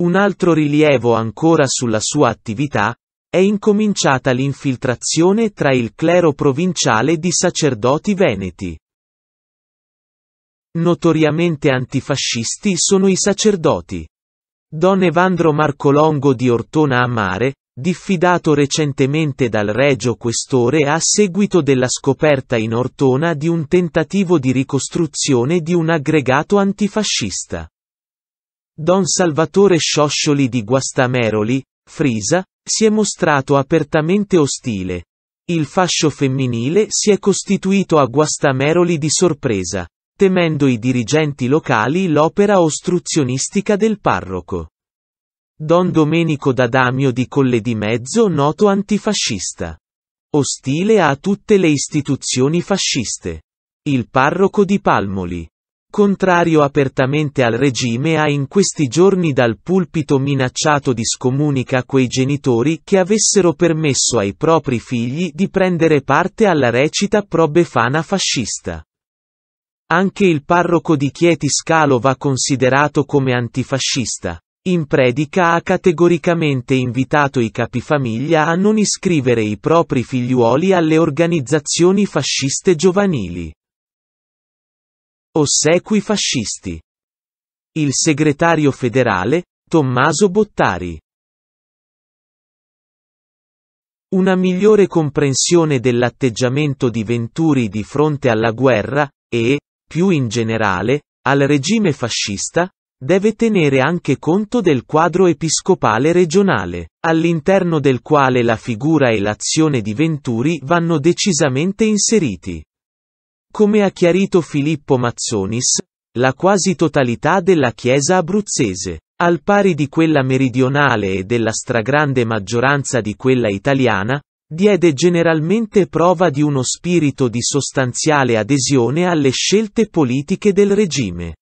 Speaker 1: Un altro rilievo ancora sulla sua attività, è incominciata l'infiltrazione tra il clero provinciale di sacerdoti veneti. Notoriamente antifascisti sono i sacerdoti. Don Evandro Marcolongo di Ortona a Mare, diffidato recentemente dal regio questore a seguito della scoperta in Ortona di un tentativo di ricostruzione di un aggregato antifascista. Don Salvatore Scioscioli di Guastameroli, Frisa, si è mostrato apertamente ostile. Il fascio femminile si è costituito a Guastameroli di sorpresa, temendo i dirigenti locali l'opera ostruzionistica del parroco. Don Domenico D'Adamio di Colle di Mezzo noto antifascista. Ostile a tutte le istituzioni fasciste. Il parroco di Palmoli contrario apertamente al regime ha in questi giorni dal pulpito minacciato di scomunica quei genitori che avessero permesso ai propri figli di prendere parte alla recita pro-befana fascista. Anche il parroco di Chieti Scalo va considerato come antifascista. In predica ha categoricamente invitato i capifamiglia a non iscrivere i propri figliuoli alle organizzazioni fasciste giovanili. Ossequi fascisti. Il segretario federale, Tommaso Bottari. Una migliore comprensione dell'atteggiamento di Venturi di fronte alla guerra, e, più in generale, al regime fascista, deve tenere anche conto del quadro episcopale regionale, all'interno del quale la figura e l'azione di Venturi vanno decisamente inseriti. Come ha chiarito Filippo Mazzonis, la quasi totalità della Chiesa abruzzese, al pari di quella meridionale e della stragrande maggioranza di quella italiana, diede generalmente prova di uno spirito di sostanziale adesione alle scelte politiche del regime.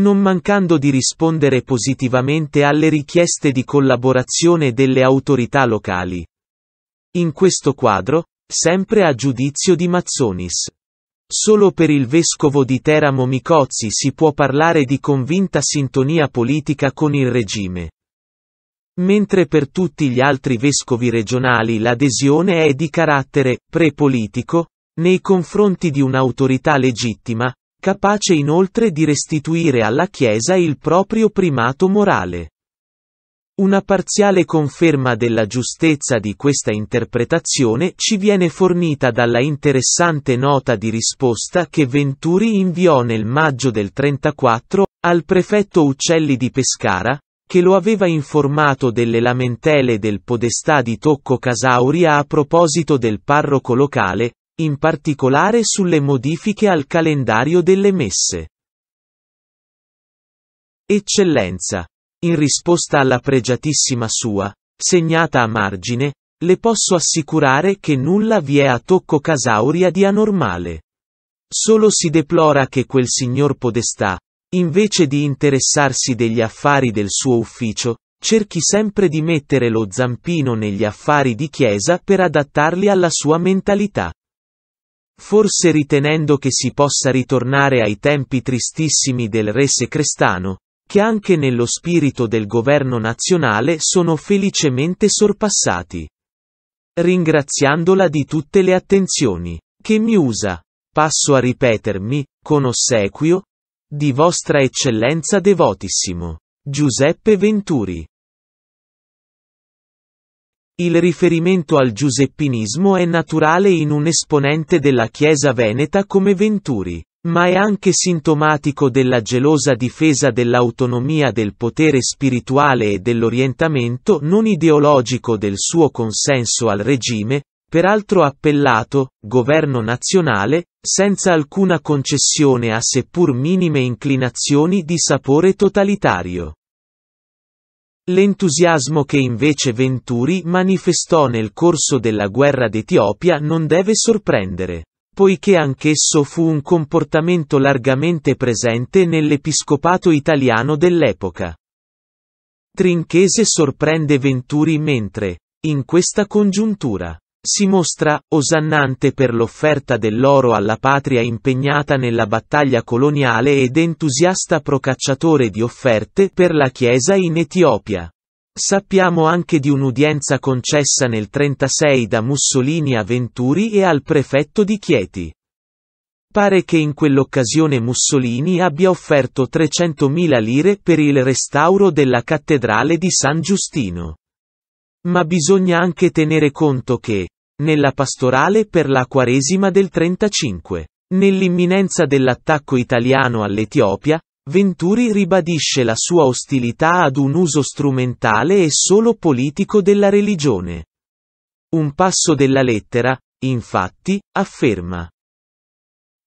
Speaker 1: Non mancando di rispondere positivamente alle richieste di collaborazione delle autorità locali. In questo quadro, sempre a giudizio di Mazzonis. Solo per il vescovo di Teramo Micozzi si può parlare di convinta sintonia politica con il regime. Mentre per tutti gli altri vescovi regionali l'adesione è di carattere prepolitico, nei confronti di un'autorità legittima, capace inoltre di restituire alla Chiesa il proprio primato morale. Una parziale conferma della giustezza di questa interpretazione ci viene fornita dalla interessante nota di risposta che Venturi inviò nel maggio del 34, al prefetto Uccelli di Pescara, che lo aveva informato delle lamentele del podestà di Tocco Casauria a proposito del parroco locale, in particolare sulle modifiche al calendario delle messe. Eccellenza. In risposta alla pregiatissima sua, segnata a margine, le posso assicurare che nulla vi è a tocco Casauria di anormale. Solo si deplora che quel signor Podestà, invece di interessarsi degli affari del suo ufficio, cerchi sempre di mettere lo zampino negli affari di Chiesa per adattarli alla sua mentalità. Forse ritenendo che si possa ritornare ai tempi tristissimi del re Secrestano, che anche nello spirito del governo nazionale sono felicemente sorpassati. Ringraziandola di tutte le attenzioni che mi usa, passo a ripetermi, con ossequio, di vostra eccellenza devotissimo, Giuseppe Venturi. Il riferimento al giuseppinismo è naturale in un esponente della Chiesa veneta come Venturi. Ma è anche sintomatico della gelosa difesa dell'autonomia del potere spirituale e dell'orientamento non ideologico del suo consenso al regime, peraltro appellato, governo nazionale, senza alcuna concessione a seppur minime inclinazioni di sapore totalitario. L'entusiasmo che invece Venturi manifestò nel corso della guerra d'Etiopia non deve sorprendere poiché anch'esso fu un comportamento largamente presente nell'episcopato italiano dell'epoca. Trinchese sorprende Venturi mentre, in questa congiuntura, si mostra, osannante per l'offerta dell'oro alla patria impegnata nella battaglia coloniale ed entusiasta procacciatore di offerte per la Chiesa in Etiopia. Sappiamo anche di un'udienza concessa nel 36 da Mussolini a Venturi e al prefetto di Chieti. Pare che in quell'occasione Mussolini abbia offerto 300.000 lire per il restauro della cattedrale di San Giustino. Ma bisogna anche tenere conto che, nella pastorale per la Quaresima del 35, nell'imminenza dell'attacco italiano all'Etiopia, Venturi ribadisce la sua ostilità ad un uso strumentale e solo politico della religione. Un passo della lettera, infatti, afferma.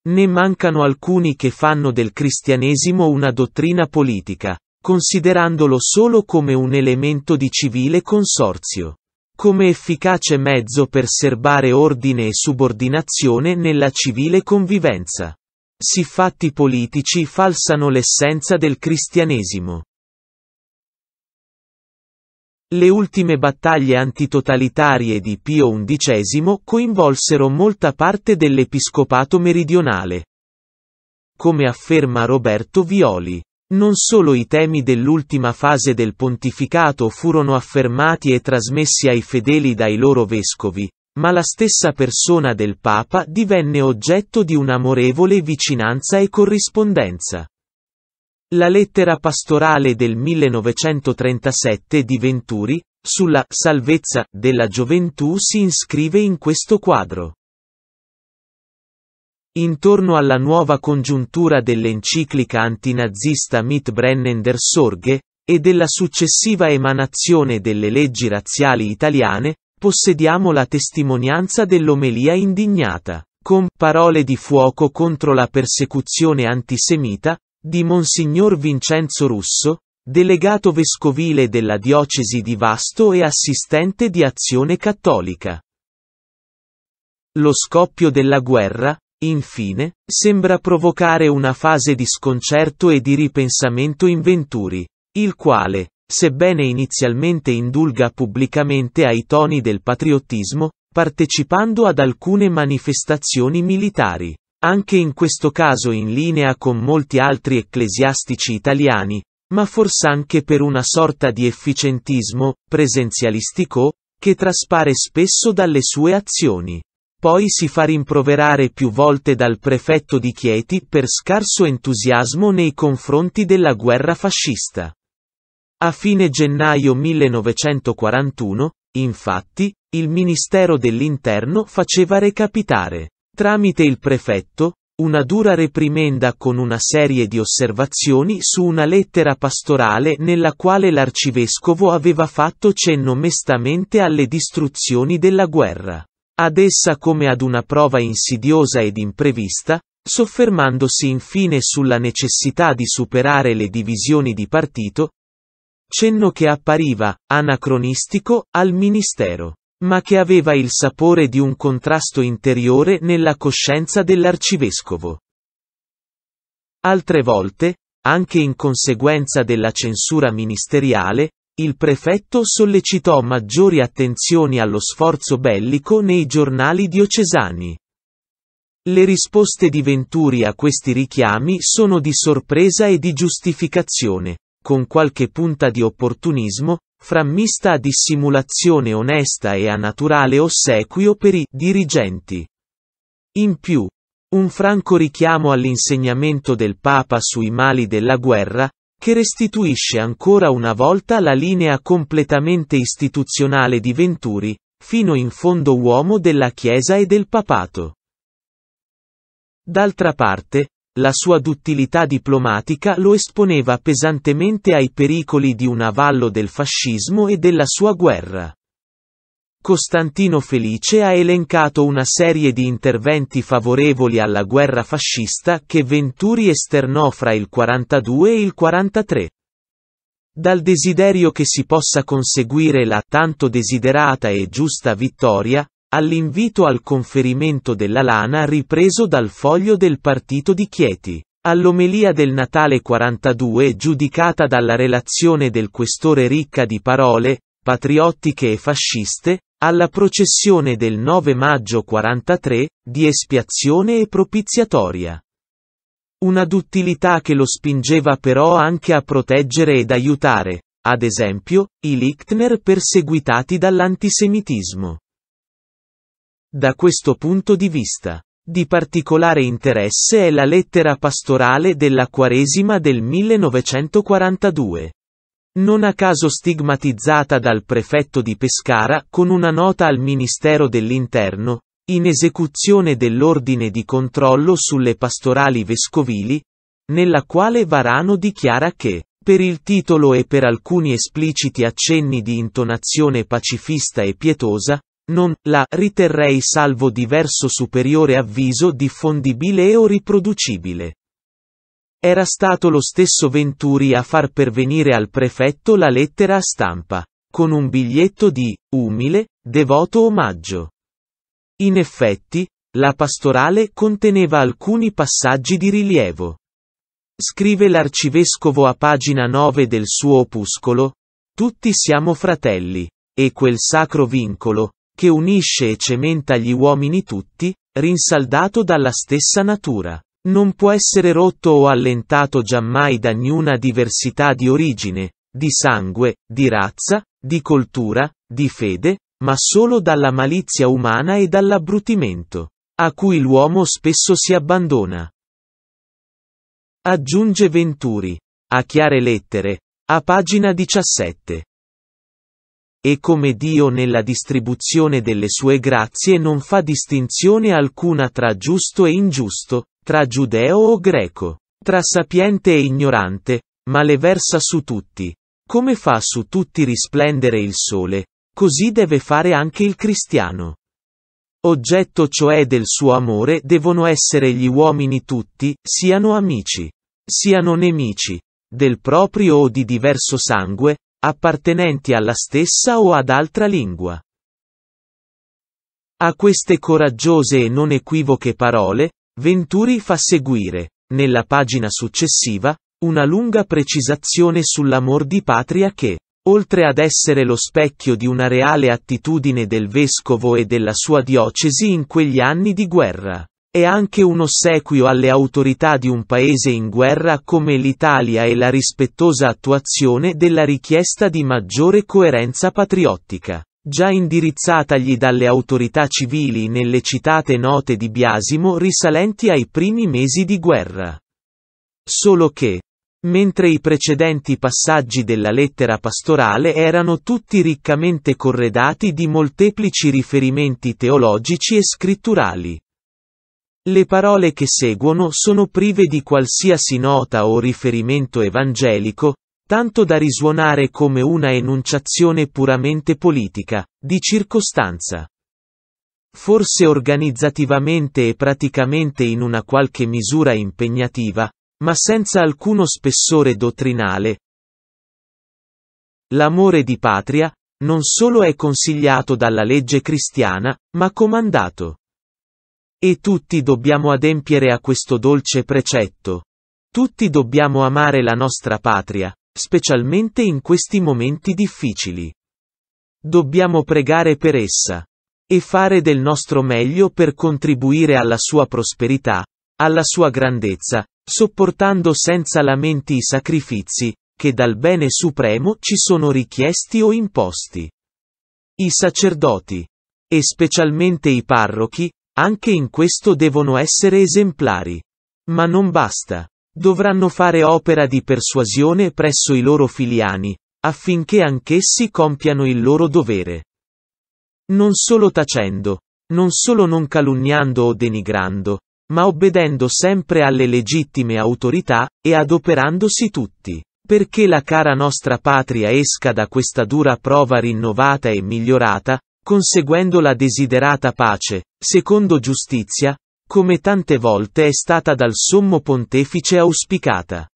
Speaker 1: Ne mancano alcuni che fanno del cristianesimo una dottrina politica, considerandolo solo come un elemento di civile consorzio. Come efficace mezzo per serbare ordine e subordinazione nella civile convivenza. Siffatti politici falsano l'essenza del cristianesimo. Le ultime battaglie antitotalitarie di Pio XI coinvolsero molta parte dell'episcopato meridionale. Come afferma Roberto Violi, non solo i temi dell'ultima fase del pontificato furono affermati e trasmessi ai fedeli dai loro vescovi, ma la stessa persona del Papa divenne oggetto di un'amorevole vicinanza e corrispondenza. La lettera pastorale del 1937 di Venturi, sulla salvezza della gioventù si iscrive in questo quadro. Intorno alla nuova congiuntura dell'enciclica antinazista Mitbrennen Brennender Sorge, e della successiva emanazione delle leggi razziali italiane, Possediamo la testimonianza dell'omelia indignata, con parole di fuoco contro la persecuzione antisemita, di Monsignor Vincenzo Russo, delegato vescovile della diocesi di Vasto e assistente di Azione Cattolica. Lo scoppio della guerra, infine, sembra provocare una fase di sconcerto e di ripensamento in Venturi, il quale, Sebbene inizialmente indulga pubblicamente ai toni del patriottismo, partecipando ad alcune manifestazioni militari. Anche in questo caso in linea con molti altri ecclesiastici italiani, ma forse anche per una sorta di efficientismo, presenzialistico, che traspare spesso dalle sue azioni. Poi si fa rimproverare più volte dal prefetto di Chieti per scarso entusiasmo nei confronti della guerra fascista. A fine gennaio 1941, infatti, il Ministero dell'Interno faceva recapitare, tramite il prefetto, una dura reprimenda con una serie di osservazioni su una lettera pastorale nella quale l'arcivescovo aveva fatto cenno mestamente alle distruzioni della guerra. Ad essa come ad una prova insidiosa ed imprevista, soffermandosi infine sulla necessità di superare le divisioni di partito, Cenno che appariva, anacronistico, al ministero, ma che aveva il sapore di un contrasto interiore nella coscienza dell'arcivescovo. Altre volte, anche in conseguenza della censura ministeriale, il prefetto sollecitò maggiori attenzioni allo sforzo bellico nei giornali diocesani. Le risposte di Venturi a questi richiami sono di sorpresa e di giustificazione, con qualche punta di opportunismo, frammista a dissimulazione onesta e a naturale ossequio per i dirigenti. In più, un franco richiamo all'insegnamento del Papa sui mali della guerra, che restituisce ancora una volta la linea completamente istituzionale di Venturi, fino in fondo uomo della Chiesa e del Papato. D'altra parte, la sua duttilità diplomatica lo esponeva pesantemente ai pericoli di un avallo del fascismo e della sua guerra. Costantino Felice ha elencato una serie di interventi favorevoli alla guerra fascista che Venturi esternò fra il 42 e il 43. Dal desiderio che si possa conseguire la tanto desiderata e giusta vittoria, all'invito al conferimento della lana ripreso dal foglio del partito di Chieti. All'omelia del Natale 42 giudicata dalla relazione del questore ricca di parole, patriottiche e fasciste, alla processione del 9 maggio 43, di espiazione e propiziatoria. Una duttilità che lo spingeva però anche a proteggere ed aiutare, ad esempio, i Lichtner perseguitati dall'antisemitismo. Da questo punto di vista, di particolare interesse è la lettera pastorale della Quaresima del 1942. Non a caso stigmatizzata dal prefetto di Pescara con una nota al Ministero dell'Interno, in esecuzione dell'ordine di controllo sulle pastorali vescovili, nella quale Varano dichiara che, per il titolo e per alcuni espliciti accenni di intonazione pacifista e pietosa, non la riterrei salvo diverso superiore avviso diffondibile o riproducibile. Era stato lo stesso Venturi a far pervenire al prefetto la lettera a stampa, con un biglietto di umile, devoto omaggio. In effetti, la pastorale conteneva alcuni passaggi di rilievo. Scrive l'arcivescovo a pagina 9 del suo opuscolo, Tutti siamo fratelli, e quel sacro vincolo, che unisce e cementa gli uomini tutti, rinsaldato dalla stessa natura. Non può essere rotto o allentato giammai da niuna diversità di origine, di sangue, di razza, di cultura, di fede, ma solo dalla malizia umana e dall'abbrutimento, a cui l'uomo spesso si abbandona. Aggiunge Venturi, a chiare lettere, a pagina 17 e come Dio nella distribuzione delle sue grazie non fa distinzione alcuna tra giusto e ingiusto, tra giudeo o greco, tra sapiente e ignorante, ma le versa su tutti. Come fa su tutti risplendere il sole, così deve fare anche il cristiano. Oggetto cioè del suo amore devono essere gli uomini tutti, siano amici, siano nemici, del proprio o di diverso sangue, appartenenti alla stessa o ad altra lingua. A queste coraggiose e non equivoche parole, Venturi fa seguire, nella pagina successiva, una lunga precisazione sull'amor di patria che, oltre ad essere lo specchio di una reale attitudine del vescovo e della sua diocesi in quegli anni di guerra, è anche un ossequio alle autorità di un paese in guerra come l'Italia e la rispettosa attuazione della richiesta di maggiore coerenza patriottica già indirizzatagli dalle autorità civili nelle citate note di Biasimo risalenti ai primi mesi di guerra. Solo che, mentre i precedenti passaggi della lettera pastorale erano tutti riccamente corredati di molteplici riferimenti teologici e scritturali, le parole che seguono sono prive di qualsiasi nota o riferimento evangelico, tanto da risuonare come una enunciazione puramente politica, di circostanza. Forse organizzativamente e praticamente in una qualche misura impegnativa, ma senza alcuno spessore dottrinale. L'amore di patria, non solo è consigliato dalla legge cristiana, ma comandato. E tutti dobbiamo adempiere a questo dolce precetto. Tutti dobbiamo amare la nostra patria, specialmente in questi momenti difficili. Dobbiamo pregare per essa. E fare del nostro meglio per contribuire alla sua prosperità, alla sua grandezza, sopportando senza lamenti i sacrifici, che dal bene supremo ci sono richiesti o imposti. I sacerdoti, e specialmente i parrochi, anche in questo devono essere esemplari. Ma non basta. Dovranno fare opera di persuasione presso i loro filiani, affinché anch'essi compiano il loro dovere. Non solo tacendo, non solo non calunniando o denigrando, ma obbedendo sempre alle legittime autorità, e adoperandosi tutti. Perché la cara nostra patria esca da questa dura prova rinnovata e migliorata, conseguendo la desiderata pace, secondo giustizia, come tante volte è stata dal Sommo Pontefice auspicata.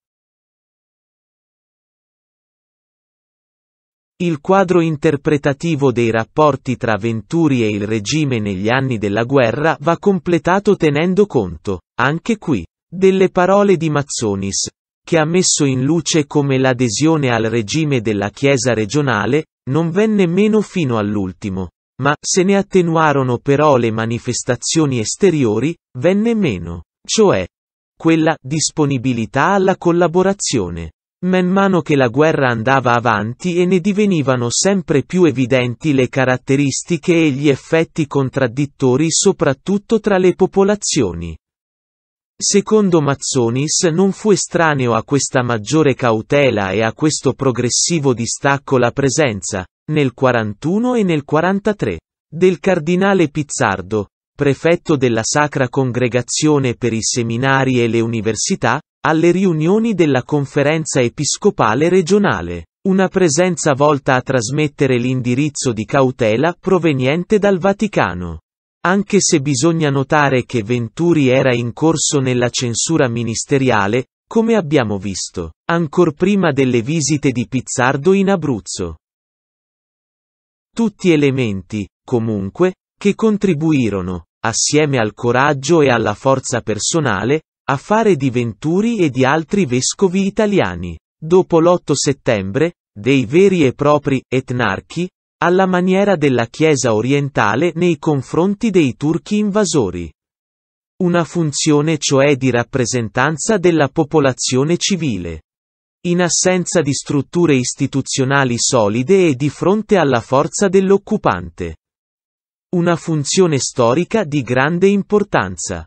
Speaker 1: Il quadro interpretativo dei rapporti tra Venturi e il regime negli anni della guerra va completato tenendo conto, anche qui, delle parole di Mazzonis, che ha messo in luce come l'adesione al regime della Chiesa regionale, non venne meno fino all'ultimo, ma se ne attenuarono però le manifestazioni esteriori, venne meno, cioè quella disponibilità alla collaborazione. Man mano che la guerra andava avanti e ne divenivano sempre più evidenti le caratteristiche e gli effetti contraddittori soprattutto tra le popolazioni. Secondo Mazzonis non fu estraneo a questa maggiore cautela e a questo progressivo distacco la presenza, nel 41 e nel 43. Del cardinale Pizzardo, prefetto della Sacra Congregazione per i Seminari e le Università, alle riunioni della Conferenza Episcopale regionale. Una presenza volta a trasmettere l'indirizzo di cautela proveniente dal Vaticano. Anche se bisogna notare che Venturi era in corso nella censura ministeriale, come abbiamo visto, ancor prima delle visite di Pizzardo in Abruzzo. Tutti elementi, comunque, che contribuirono, assieme al coraggio e alla forza personale, a fare di Venturi e di altri vescovi italiani, dopo l'8 settembre, dei veri e propri etnarchi, alla maniera della Chiesa orientale nei confronti dei turchi invasori. Una funzione cioè di rappresentanza della popolazione civile in assenza di strutture istituzionali solide e di fronte alla forza dell'occupante. Una funzione storica di grande importanza.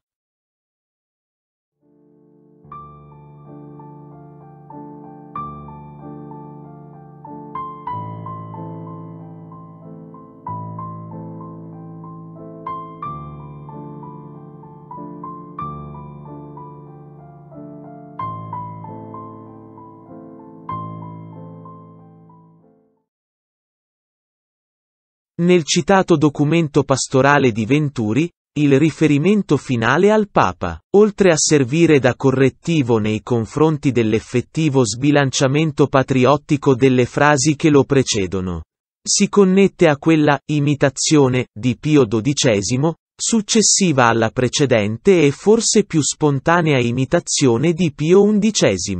Speaker 1: Nel citato documento pastorale di Venturi, il riferimento finale al Papa, oltre a servire da correttivo nei confronti dell'effettivo sbilanciamento patriottico delle frasi che lo precedono, si connette a quella imitazione di Pio XII, successiva alla precedente e forse più spontanea imitazione di Pio XI.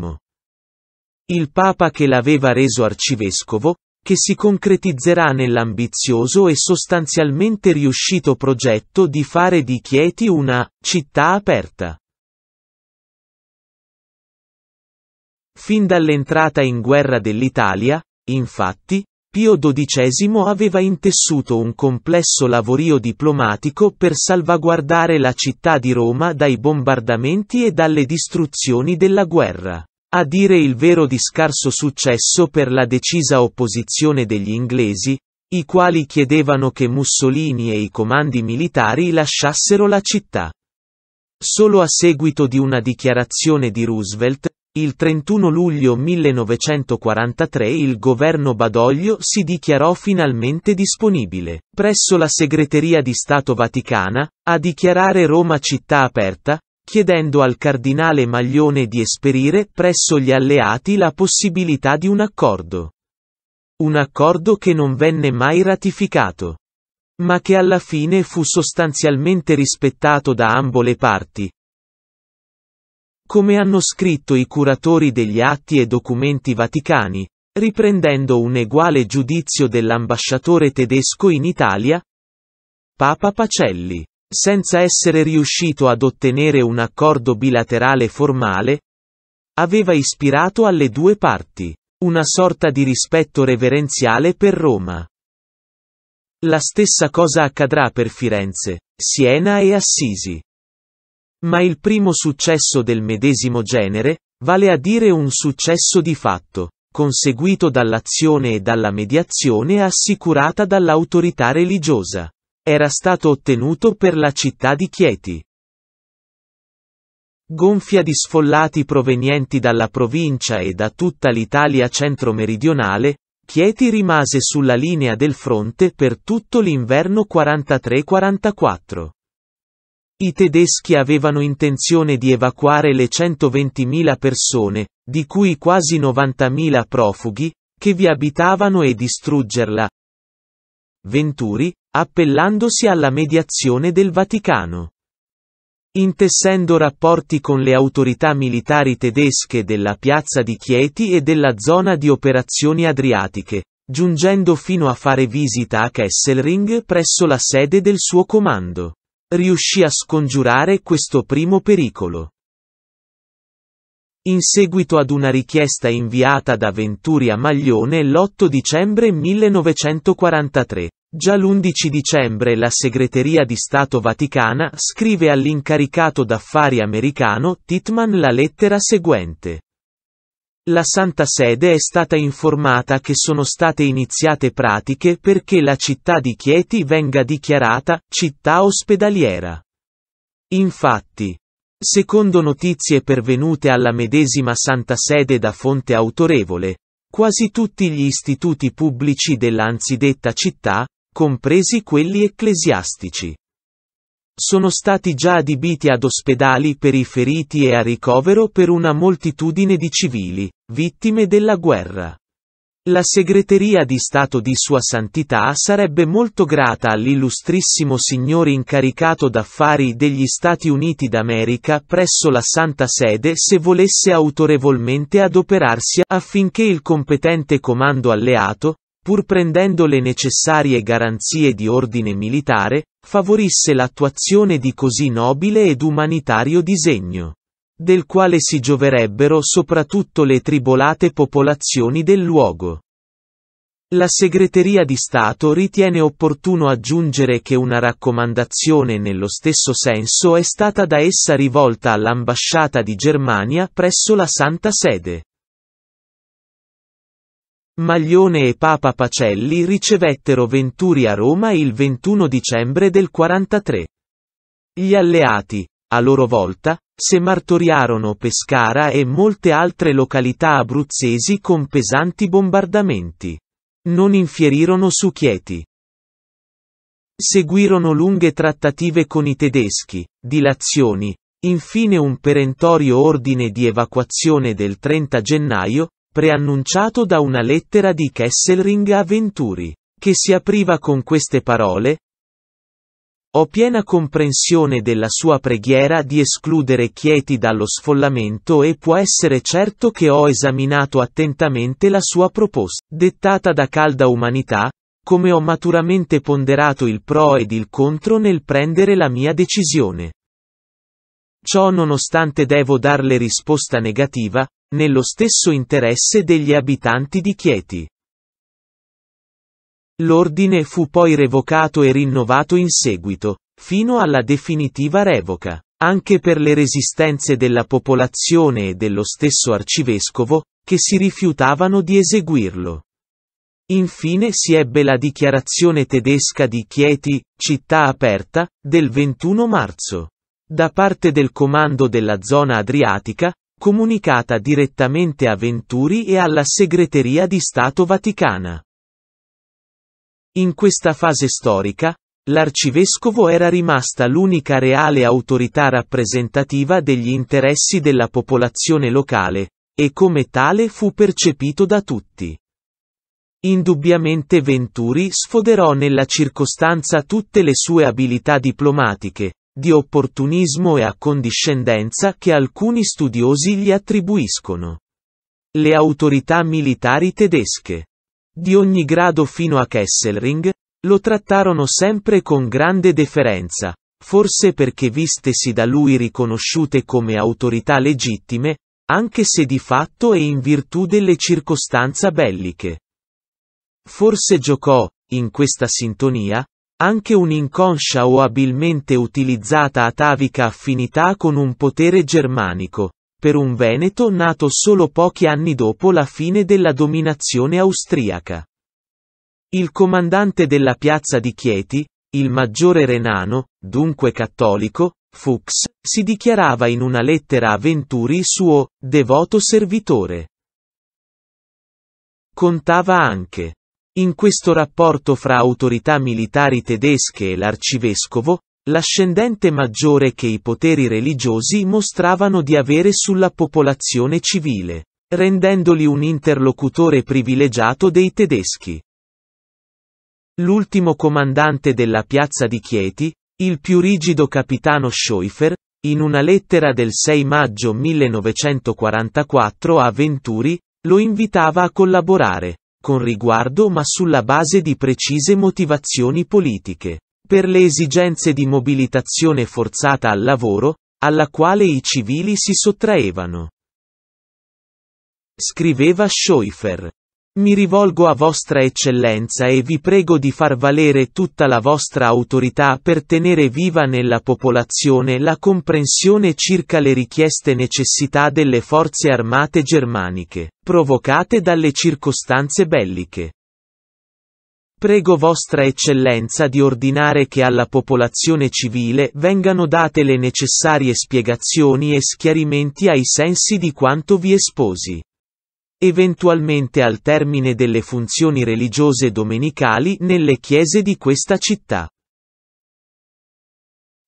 Speaker 1: Il Papa che l'aveva reso arcivescovo, che si concretizzerà nell'ambizioso e sostanzialmente riuscito progetto di fare di Chieti una città aperta. Fin dall'entrata in guerra dell'Italia, infatti, Pio XII aveva intessuto un complesso lavorio diplomatico per salvaguardare la città di Roma dai bombardamenti e dalle distruzioni della guerra. A dire il vero di scarso successo per la decisa opposizione degli inglesi, i quali chiedevano che Mussolini e i comandi militari lasciassero la città. Solo a seguito di una dichiarazione di Roosevelt, il 31 luglio 1943 il governo Badoglio si dichiarò finalmente disponibile, presso la Segreteria di Stato Vaticana, a dichiarare Roma città aperta, chiedendo al cardinale Maglione di esperire presso gli alleati la possibilità di un accordo. Un accordo che non venne mai ratificato. Ma che alla fine fu sostanzialmente rispettato da ambo le parti. Come hanno scritto i curatori degli atti e documenti vaticani, riprendendo un eguale giudizio dell'ambasciatore tedesco in Italia, Papa Pacelli senza essere riuscito ad ottenere un accordo bilaterale formale, aveva ispirato alle due parti una sorta di rispetto reverenziale per Roma. La stessa cosa accadrà per Firenze, Siena e Assisi. Ma il primo successo del medesimo genere, vale a dire un successo di fatto, conseguito dall'azione e dalla mediazione assicurata dall'autorità religiosa era stato ottenuto per la città di Chieti. Gonfia di sfollati provenienti dalla provincia e da tutta l'Italia centro-meridionale, Chieti rimase sulla linea del fronte per tutto l'inverno 43-44. I tedeschi avevano intenzione di evacuare le 120.000 persone, di cui quasi 90.000 profughi, che vi abitavano e distruggerla. Venturi, appellandosi alla mediazione del Vaticano. Intessendo rapporti con le autorità militari tedesche della piazza di Chieti e della zona di operazioni adriatiche, giungendo fino a fare visita a Kesselring presso la sede del suo comando. Riuscì a scongiurare questo primo pericolo in seguito ad una richiesta inviata da Venturi a Maglione l'8 dicembre 1943. Già l'11 dicembre la Segreteria di Stato Vaticana scrive all'incaricato d'affari americano Titman la lettera seguente. La Santa Sede è stata informata che sono state iniziate pratiche perché la città di Chieti venga dichiarata città ospedaliera. Infatti, Secondo notizie pervenute alla medesima Santa Sede da fonte autorevole, quasi tutti gli istituti pubblici dell'anzidetta città, compresi quelli ecclesiastici, sono stati già adibiti ad ospedali per i feriti e a ricovero per una moltitudine di civili, vittime della guerra. La segreteria di Stato di Sua Santità sarebbe molto grata all'illustrissimo signore incaricato d'affari degli Stati Uniti d'America presso la Santa Sede se volesse autorevolmente adoperarsi affinché il competente comando alleato, pur prendendo le necessarie garanzie di ordine militare, favorisse l'attuazione di così nobile ed umanitario disegno del quale si gioverebbero soprattutto le tribolate popolazioni del luogo. La segreteria di Stato ritiene opportuno aggiungere che una raccomandazione nello stesso senso è stata da essa rivolta all'ambasciata di Germania presso la Santa Sede. Maglione e Papa Pacelli ricevettero Venturi a Roma il 21 dicembre del 43. Gli alleati, a loro volta, se martoriarono Pescara e molte altre località abruzzesi con pesanti bombardamenti. Non infierirono su Chieti. Seguirono lunghe trattative con i tedeschi, dilazioni, infine un perentorio ordine di evacuazione del 30 gennaio, preannunciato da una lettera di Kesselring a Venturi, che si apriva con queste parole, ho piena comprensione della sua preghiera di escludere Chieti dallo sfollamento e può essere certo che ho esaminato attentamente la sua proposta, dettata da calda umanità, come ho maturamente ponderato il pro ed il contro nel prendere la mia decisione. Ciò nonostante devo darle risposta negativa, nello stesso interesse degli abitanti di Chieti. L'ordine fu poi revocato e rinnovato in seguito, fino alla definitiva revoca. Anche per le resistenze della popolazione e dello stesso arcivescovo, che si rifiutavano di eseguirlo. Infine si ebbe la dichiarazione tedesca di Chieti, città aperta, del 21 marzo. Da parte del comando della zona adriatica, comunicata direttamente a Venturi e alla Segreteria di Stato Vaticana. In questa fase storica, l'arcivescovo era rimasta l'unica reale autorità rappresentativa degli interessi della popolazione locale, e come tale fu percepito da tutti. Indubbiamente Venturi sfoderò nella circostanza tutte le sue abilità diplomatiche, di opportunismo e accondiscendenza che alcuni studiosi gli attribuiscono. Le autorità militari tedesche di ogni grado fino a Kesselring, lo trattarono sempre con grande deferenza, forse perché vistesi da lui riconosciute come autorità legittime, anche se di fatto e in virtù delle circostanze belliche. Forse giocò, in questa sintonia, anche un'inconscia o abilmente utilizzata atavica affinità con un potere germanico, per un Veneto nato solo pochi anni dopo la fine della dominazione austriaca. Il comandante della piazza di Chieti, il maggiore Renano, dunque cattolico, Fuchs, si dichiarava in una lettera a Venturi suo devoto servitore. Contava anche in questo rapporto fra autorità militari tedesche e l'arcivescovo, l'ascendente maggiore che i poteri religiosi mostravano di avere sulla popolazione civile, rendendoli un interlocutore privilegiato dei tedeschi. L'ultimo comandante della piazza di Chieti, il più rigido capitano Schäufer, in una lettera del 6 maggio 1944 a Venturi, lo invitava a collaborare, con riguardo ma sulla base di precise motivazioni politiche per le esigenze di mobilitazione forzata al lavoro, alla quale i civili si sottraevano. Scriveva Schäufer. Mi rivolgo a vostra eccellenza e vi prego di far valere tutta la vostra autorità per tenere viva nella popolazione la comprensione circa le richieste necessità delle forze armate germaniche, provocate dalle circostanze belliche. Prego Vostra Eccellenza di ordinare che alla popolazione civile vengano date le necessarie spiegazioni e schiarimenti ai sensi di quanto vi esposi. Eventualmente al termine delle funzioni religiose domenicali nelle chiese di questa città.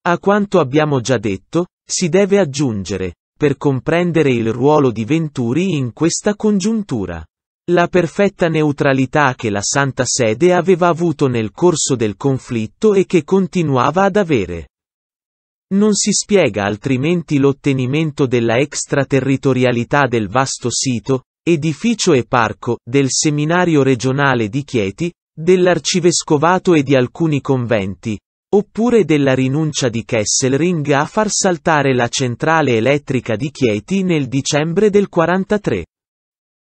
Speaker 1: A quanto abbiamo già detto, si deve aggiungere, per comprendere il ruolo di Venturi in questa congiuntura. La perfetta neutralità che la Santa Sede aveva avuto nel corso del conflitto e che continuava ad avere. Non si spiega altrimenti l'ottenimento della extraterritorialità del vasto sito, edificio e parco, del seminario regionale di Chieti, dell'arcivescovato e di alcuni conventi, oppure della rinuncia di Kesselring a far saltare la centrale elettrica di Chieti nel dicembre del 43.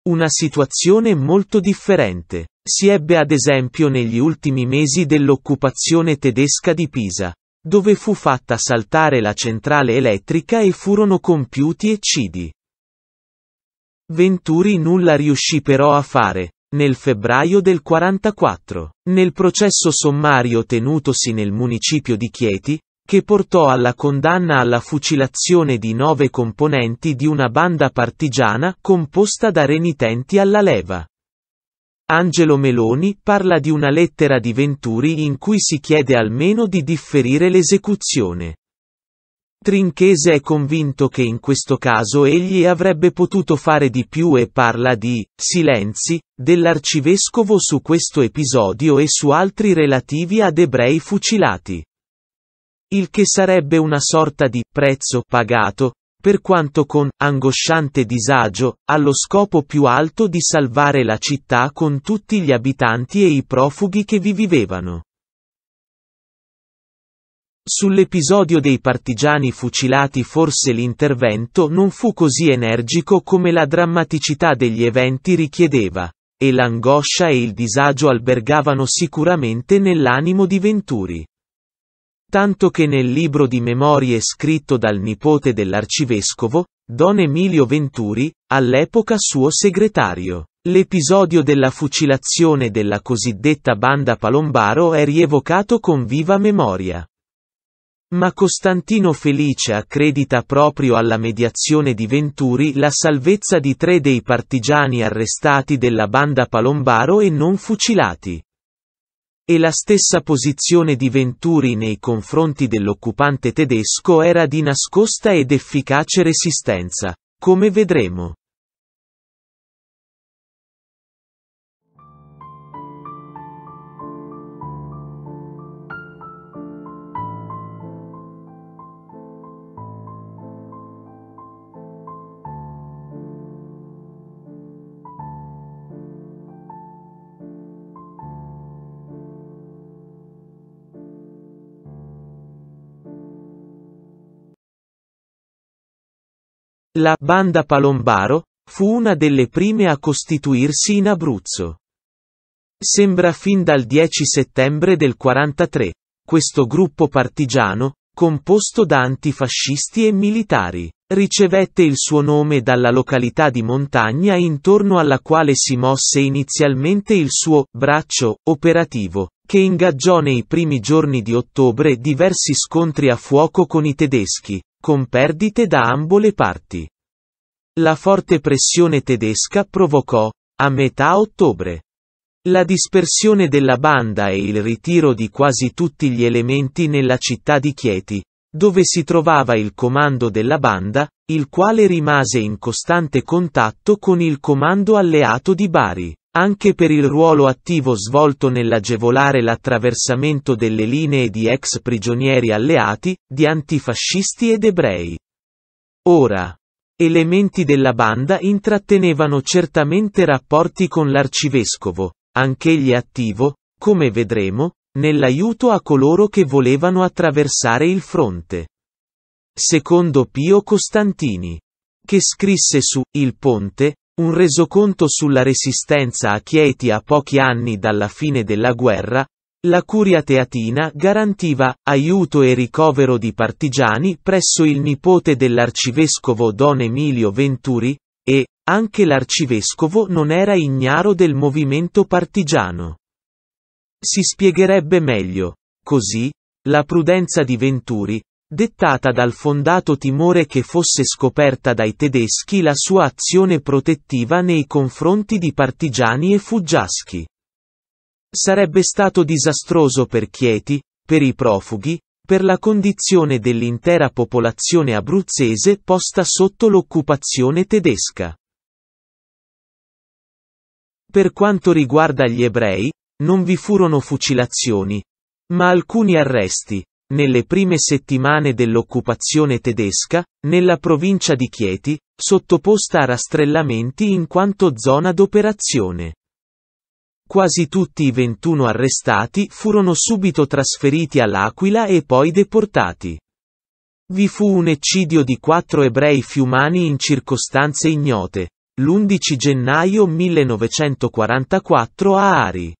Speaker 1: Una situazione molto differente si ebbe ad esempio negli ultimi mesi dell'occupazione tedesca di Pisa, dove fu fatta saltare la centrale elettrica e furono compiuti eccidi. Venturi nulla riuscì però a fare. Nel febbraio del 44, nel processo sommario tenutosi nel municipio di Chieti, che portò alla condanna alla fucilazione di nove componenti di una banda partigiana composta da renitenti alla leva. Angelo Meloni parla di una lettera di Venturi in cui si chiede almeno di differire l'esecuzione. Trinchese è convinto che in questo caso egli avrebbe potuto fare di più e parla di silenzi dell'arcivescovo su questo episodio e su altri relativi ad ebrei fucilati il che sarebbe una sorta di prezzo pagato, per quanto con angosciante disagio, allo scopo più alto di salvare la città con tutti gli abitanti e i profughi che vi vivevano. Sull'episodio dei partigiani fucilati forse l'intervento non fu così energico come la drammaticità degli eventi richiedeva, e l'angoscia e il disagio albergavano sicuramente nell'animo di Venturi tanto che nel libro di memorie scritto dal nipote dell'arcivescovo, Don Emilio Venturi, all'epoca suo segretario, l'episodio della fucilazione della cosiddetta banda palombaro è rievocato con viva memoria. Ma Costantino Felice accredita proprio alla mediazione di Venturi la salvezza di tre dei partigiani arrestati della banda palombaro e non fucilati. E la stessa posizione di Venturi nei confronti dell'occupante tedesco era di nascosta ed efficace resistenza, come vedremo. La banda Palombaro fu una delle prime a costituirsi in Abruzzo. Sembra fin dal 10 settembre del 43, questo gruppo partigiano, composto da antifascisti e militari, ricevette il suo nome dalla località di montagna intorno alla quale si mosse inizialmente il suo braccio operativo, che ingaggiò nei primi giorni di ottobre diversi scontri a fuoco con i tedeschi, con perdite da ambo le parti. La forte pressione tedesca provocò, a metà ottobre, la dispersione della banda e il ritiro di quasi tutti gli elementi nella città di Chieti, dove si trovava il comando della banda, il quale rimase in costante contatto con il comando alleato di Bari. Anche per il ruolo attivo svolto nell'agevolare l'attraversamento delle linee di ex prigionieri alleati, di antifascisti ed ebrei. Ora, elementi della banda intrattenevano certamente rapporti con l'arcivescovo, anch'egli attivo, come vedremo, nell'aiuto a coloro che volevano attraversare il fronte. Secondo Pio Costantini, che scrisse su Il Ponte, un resoconto sulla resistenza a Chieti a pochi anni dalla fine della guerra, la curia teatina garantiva aiuto e ricovero di partigiani presso il nipote dell'arcivescovo Don Emilio Venturi, e, anche l'arcivescovo non era ignaro del movimento partigiano. Si spiegherebbe meglio, così, la prudenza di Venturi, Dettata dal fondato timore che fosse scoperta dai tedeschi la sua azione protettiva nei confronti di partigiani e fuggiaschi. Sarebbe stato disastroso per Chieti, per i profughi, per la condizione dell'intera popolazione abruzzese posta sotto l'occupazione tedesca. Per quanto riguarda gli ebrei, non vi furono fucilazioni, ma alcuni arresti, nelle prime settimane dell'occupazione tedesca, nella provincia di Chieti, sottoposta a rastrellamenti in quanto zona d'operazione. Quasi tutti i 21 arrestati furono subito trasferiti all'Aquila e poi deportati. Vi fu un eccidio di quattro ebrei fiumani in circostanze ignote, l'11 gennaio 1944 a Ari.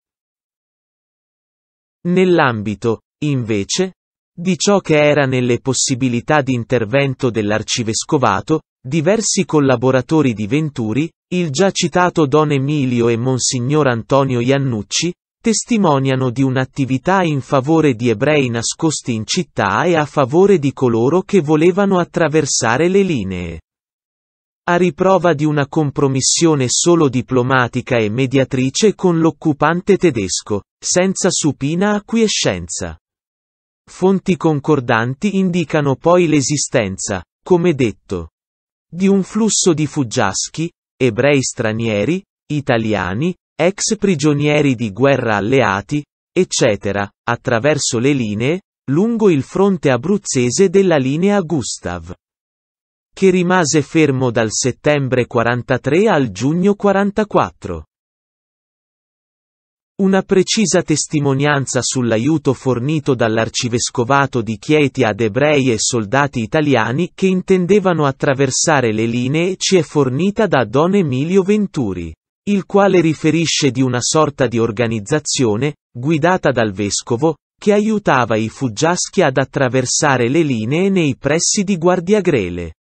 Speaker 1: Nell'ambito, invece, di ciò che era nelle possibilità di intervento dell'arcivescovato, diversi collaboratori di Venturi, il già citato Don Emilio e Monsignor Antonio Iannucci, testimoniano di un'attività in favore di ebrei nascosti in città e a favore di coloro che volevano attraversare le linee. A riprova di una compromissione solo diplomatica e mediatrice con l'occupante tedesco, senza supina acquiescenza. Fonti concordanti indicano poi l'esistenza, come detto, di un flusso di fuggiaschi, ebrei stranieri, italiani, ex prigionieri di guerra alleati, eccetera, attraverso le linee, lungo il fronte abruzzese della linea Gustav, che rimase fermo dal settembre 43 al giugno 44. Una precisa testimonianza sull'aiuto fornito dall'arcivescovato di Chieti ad ebrei e soldati italiani che intendevano attraversare le linee ci è fornita da Don Emilio Venturi, il quale riferisce di una sorta di organizzazione, guidata dal vescovo, che aiutava i fuggiaschi ad attraversare le linee nei pressi di Guardiagrele.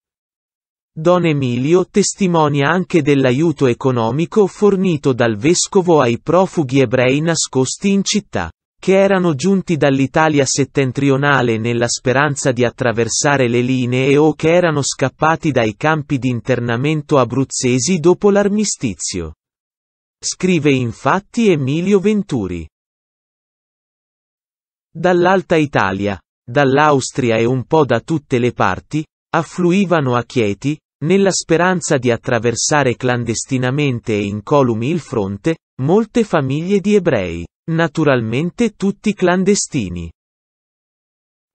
Speaker 1: Don Emilio testimonia anche dell'aiuto economico fornito dal vescovo ai profughi ebrei nascosti in città, che erano giunti dall'Italia settentrionale nella speranza di attraversare le linee o che erano scappati dai campi di internamento abruzzesi dopo l'armistizio. Scrive infatti Emilio Venturi. Dall'Alta Italia, dall'Austria e un po' da tutte le parti, affluivano a Chieti, nella speranza di attraversare clandestinamente e incolumi il fronte, molte famiglie di ebrei, naturalmente tutti clandestini.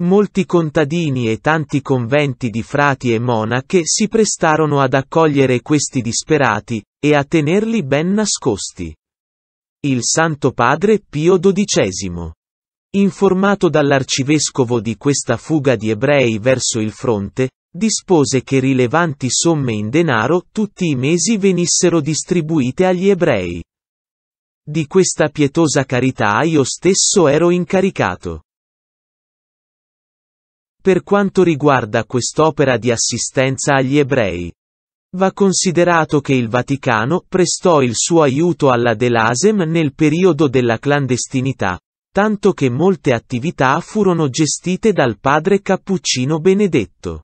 Speaker 1: Molti contadini e tanti conventi di frati e monache si prestarono ad accogliere questi disperati, e a tenerli ben nascosti. Il Santo Padre Pio XII. Informato dall'arcivescovo di questa fuga di ebrei verso il fronte, dispose che rilevanti somme in denaro tutti i mesi venissero distribuite agli ebrei. Di questa pietosa carità io stesso ero incaricato. Per quanto riguarda quest'opera di assistenza agli ebrei, Va considerato che il Vaticano prestò il suo aiuto alla Delasem nel periodo della clandestinità, tanto che molte attività furono gestite dal padre Cappuccino Benedetto.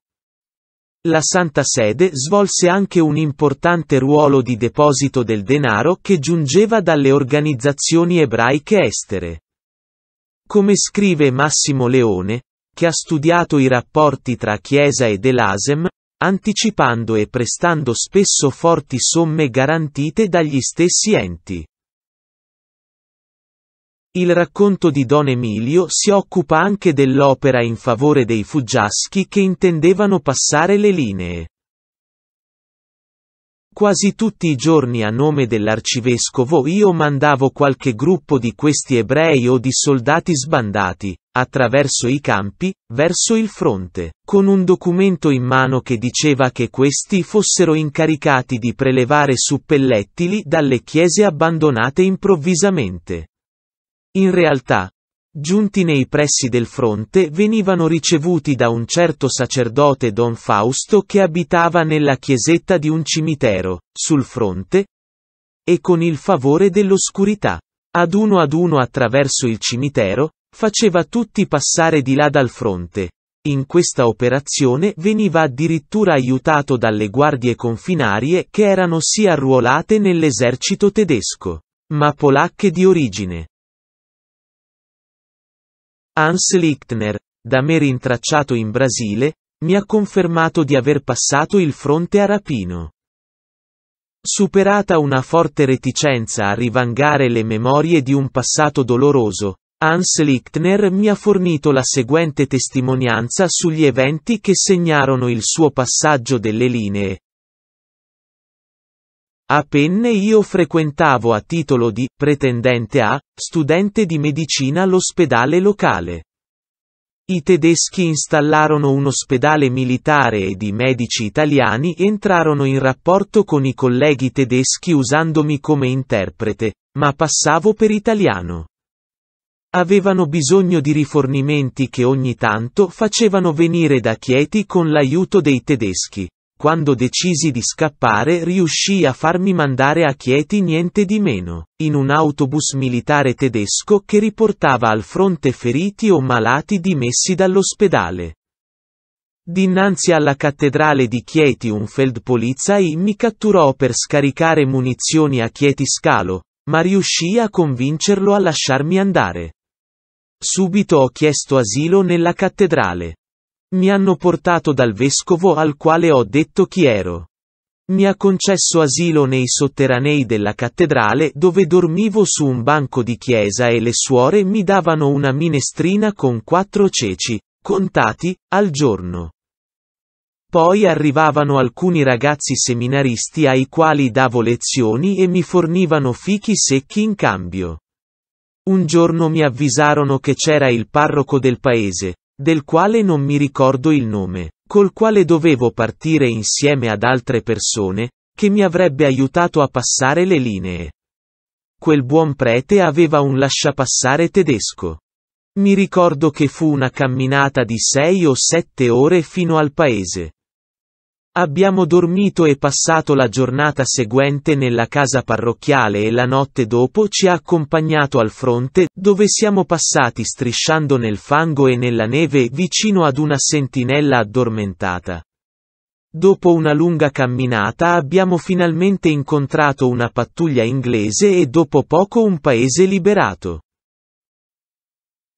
Speaker 1: La Santa Sede svolse anche un importante ruolo di deposito del denaro che giungeva dalle organizzazioni ebraiche estere. Come scrive Massimo Leone, che ha studiato i rapporti tra Chiesa ed Elasem, anticipando e prestando spesso forti somme garantite dagli stessi enti. Il racconto di Don Emilio si occupa anche dell'opera in favore dei fuggiaschi che intendevano passare le linee. Quasi tutti i giorni a nome dell'arcivescovo io mandavo qualche gruppo di questi ebrei o di soldati sbandati, attraverso i campi, verso il fronte, con un documento in mano che diceva che questi fossero incaricati di prelevare suppellettili dalle chiese abbandonate improvvisamente. In realtà, giunti nei pressi del fronte venivano ricevuti da un certo sacerdote Don Fausto che abitava nella chiesetta di un cimitero, sul fronte, e con il favore dell'oscurità. Ad uno ad uno attraverso il cimitero, faceva tutti passare di là dal fronte. In questa operazione veniva addirittura aiutato dalle guardie confinarie che erano sia arruolate nell'esercito tedesco, ma polacche di origine. Hans Lichtner, da me rintracciato in Brasile, mi ha confermato di aver passato il fronte a rapino. Superata una forte reticenza a rivangare le memorie di un passato doloroso, Hans Lichtner mi ha fornito la seguente testimonianza sugli eventi che segnarono il suo passaggio delle linee, a Penne io frequentavo a titolo di pretendente a studente di medicina l'ospedale locale. I tedeschi installarono un ospedale militare ed i medici italiani entrarono in rapporto con i colleghi tedeschi usandomi come interprete, ma passavo per italiano. Avevano bisogno di rifornimenti che ogni tanto facevano venire da Chieti con l'aiuto dei tedeschi, quando decisi di scappare riuscii a farmi mandare a Chieti niente di meno, in un autobus militare tedesco che riportava al fronte feriti o malati dimessi dall'ospedale. Dinanzi alla cattedrale di Chieti un Feldpolizei mi catturò per scaricare munizioni a Chieti Scalo, ma riuscii a convincerlo a lasciarmi andare. Subito ho chiesto asilo nella cattedrale. Mi hanno portato dal vescovo al quale ho detto chi ero. Mi ha concesso asilo nei sotterranei della cattedrale dove dormivo su un banco di chiesa e le suore mi davano una minestrina con quattro ceci, contati, al giorno. Poi arrivavano alcuni ragazzi seminaristi ai quali davo lezioni e mi fornivano fichi secchi in cambio. Un giorno mi avvisarono che c'era il parroco del paese, del quale non mi ricordo il nome, col quale dovevo partire insieme ad altre persone, che mi avrebbe aiutato a passare le linee. Quel buon prete aveva un lasciapassare tedesco. Mi ricordo che fu una camminata di sei o sette ore fino al paese. Abbiamo dormito e passato la giornata seguente nella casa parrocchiale e la notte dopo ci ha accompagnato al fronte, dove siamo passati strisciando nel fango e nella neve vicino ad una sentinella addormentata. Dopo una lunga camminata abbiamo finalmente incontrato una pattuglia inglese e dopo poco un paese liberato.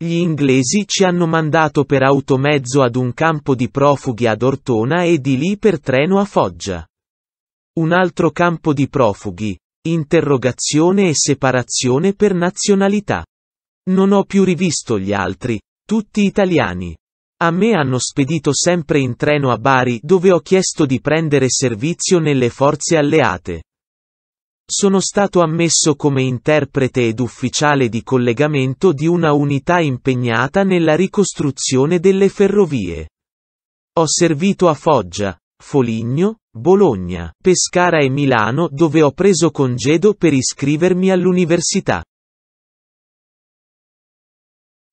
Speaker 1: Gli inglesi ci hanno mandato per automezzo ad un campo di profughi ad Ortona e di lì per treno a Foggia. Un altro campo di profughi. Interrogazione e separazione per nazionalità. Non ho più rivisto gli altri, tutti italiani. A me hanno spedito sempre in treno a Bari dove ho chiesto di prendere servizio nelle forze alleate sono stato ammesso come interprete ed ufficiale di collegamento di una unità impegnata nella ricostruzione delle ferrovie. Ho servito a Foggia, Foligno, Bologna, Pescara e Milano dove ho preso congedo per iscrivermi all'università.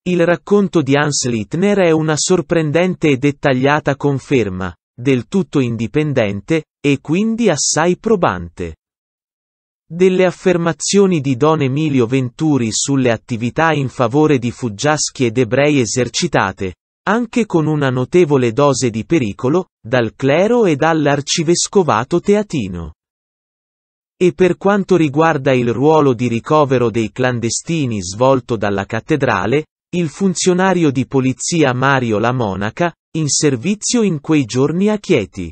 Speaker 1: Il racconto di Hans Littner è una sorprendente e dettagliata conferma, del tutto indipendente, e quindi assai probante. Delle affermazioni di Don Emilio Venturi sulle attività in favore di fuggiaschi ed ebrei esercitate, anche con una notevole dose di pericolo, dal clero e dall'arcivescovato teatino. E per quanto riguarda il ruolo di ricovero dei clandestini svolto dalla cattedrale, il funzionario di polizia Mario La Monaca, in servizio in quei giorni a Chieti,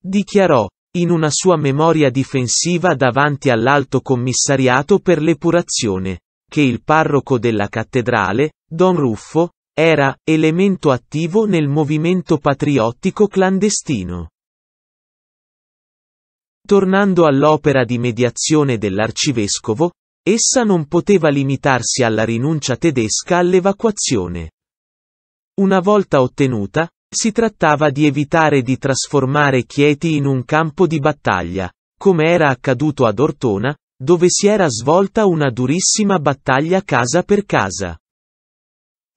Speaker 1: dichiarò, in una sua memoria difensiva davanti all'Alto Commissariato per l'epurazione, che il parroco della cattedrale, Don Ruffo, era elemento attivo nel movimento patriottico clandestino. Tornando all'opera di mediazione dell'arcivescovo, essa non poteva limitarsi alla rinuncia tedesca all'evacuazione. Una volta ottenuta, si trattava di evitare di trasformare Chieti in un campo di battaglia, come era accaduto ad Ortona, dove si era svolta una durissima battaglia casa per casa.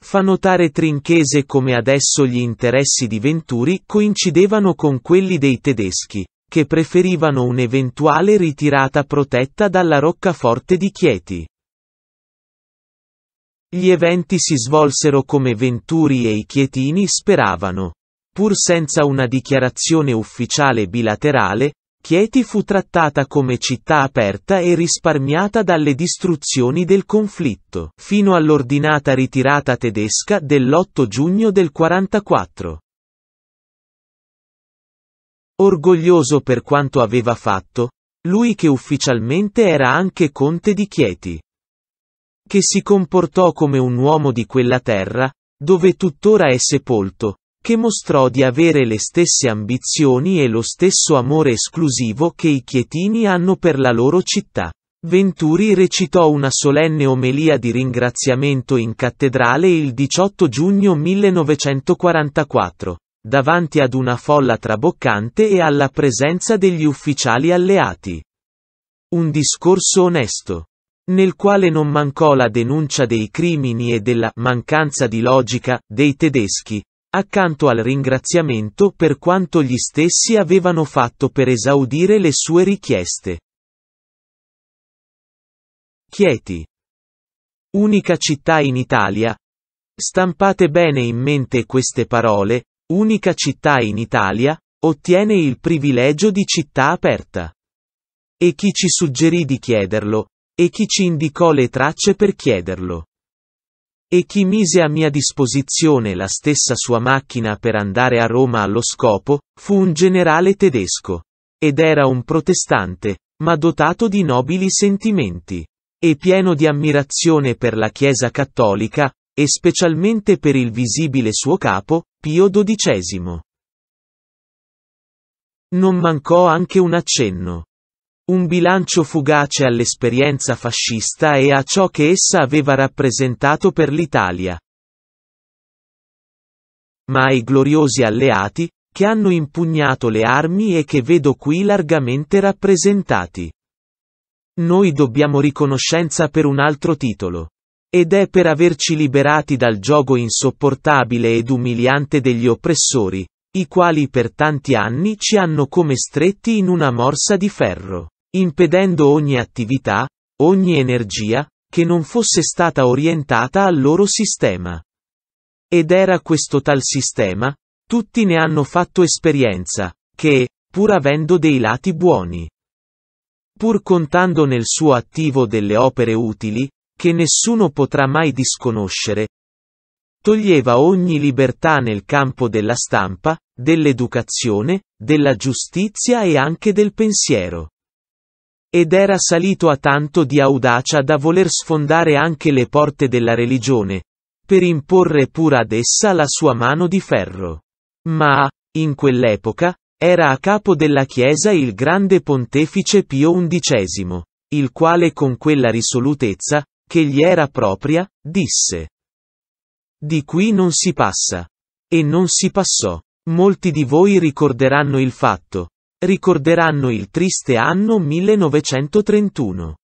Speaker 1: Fa notare Trinchese come adesso gli interessi di Venturi coincidevano con quelli dei tedeschi, che preferivano un'eventuale ritirata protetta dalla roccaforte di Chieti. Gli eventi si svolsero come Venturi e i Chietini speravano. Pur senza una dichiarazione ufficiale bilaterale, Chieti fu trattata come città aperta e risparmiata dalle distruzioni del conflitto, fino all'ordinata ritirata tedesca dell'8 giugno del 44. Orgoglioso per quanto aveva fatto, lui che ufficialmente era anche conte di Chieti che si comportò come un uomo di quella terra, dove tuttora è sepolto, che mostrò di avere le stesse ambizioni e lo stesso amore esclusivo che i chietini hanno per la loro città. Venturi recitò una solenne omelia di ringraziamento in cattedrale il 18 giugno 1944, davanti ad una folla traboccante e alla presenza degli ufficiali alleati. Un discorso onesto nel quale non mancò la denuncia dei crimini e della mancanza di logica dei tedeschi, accanto al ringraziamento per quanto gli stessi avevano fatto per esaudire le sue richieste. Chieti. Unica città in Italia. Stampate bene in mente queste parole, unica città in Italia, ottiene il privilegio di città aperta. E chi ci suggerì di chiederlo, e chi ci indicò le tracce per chiederlo? E chi mise a mia disposizione la stessa sua macchina per andare a Roma allo scopo, fu un generale tedesco. Ed era un protestante, ma dotato di nobili sentimenti. E pieno di ammirazione per la Chiesa cattolica, e specialmente per il visibile suo capo, Pio XII. Non mancò anche un accenno un bilancio fugace all'esperienza fascista e a ciò che essa aveva rappresentato per l'Italia. Ma ai gloriosi alleati, che hanno impugnato le armi e che vedo qui largamente rappresentati. Noi dobbiamo riconoscenza per un altro titolo. Ed è per averci liberati dal gioco insopportabile ed umiliante degli oppressori, i quali per tanti anni ci hanno come stretti in una morsa di ferro impedendo ogni attività, ogni energia, che non fosse stata orientata al loro sistema. Ed era questo tal sistema, tutti ne hanno fatto esperienza, che, pur avendo dei lati buoni, pur contando nel suo attivo delle opere utili, che nessuno potrà mai disconoscere, toglieva ogni libertà nel campo della stampa, dell'educazione, della giustizia e anche del pensiero. Ed era salito a tanto di audacia da voler sfondare anche le porte della religione, per imporre pur ad essa la sua mano di ferro. Ma, in quell'epoca, era a capo della Chiesa il grande pontefice Pio XI, il quale con quella risolutezza, che gli era propria, disse. Di qui non si passa. E non si passò. Molti di voi ricorderanno il fatto, ricorderanno il triste anno 1931.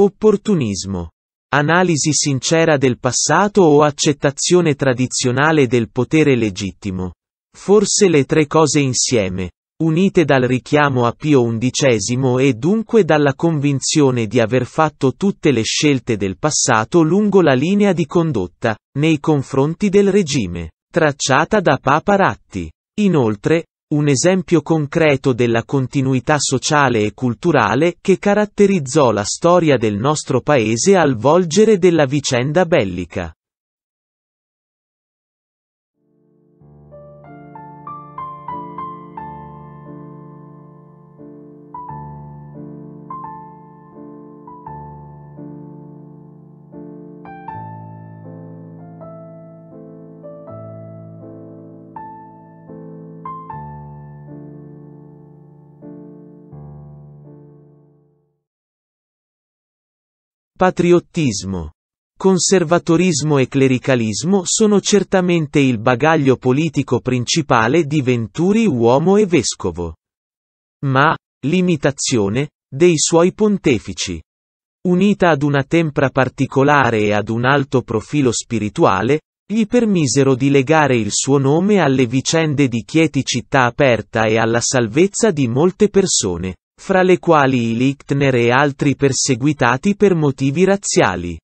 Speaker 1: Opportunismo. Analisi sincera del passato o accettazione tradizionale del potere legittimo. Forse le tre cose insieme, unite dal richiamo a Pio XI e dunque dalla convinzione di aver fatto tutte le scelte del passato lungo la linea di condotta, nei confronti del regime, tracciata da Papa Ratti. Inoltre, un esempio concreto della continuità sociale e culturale che caratterizzò la storia del nostro paese al volgere della vicenda bellica. Patriottismo. Conservatorismo e clericalismo sono certamente il bagaglio politico principale di Venturi uomo e vescovo. Ma, l'imitazione, dei suoi pontefici. Unita ad una tempra particolare e ad un alto profilo spirituale, gli permisero di legare il suo nome alle vicende di Chieti città aperta e alla salvezza di molte persone fra le quali i Lichtner e altri perseguitati per motivi razziali.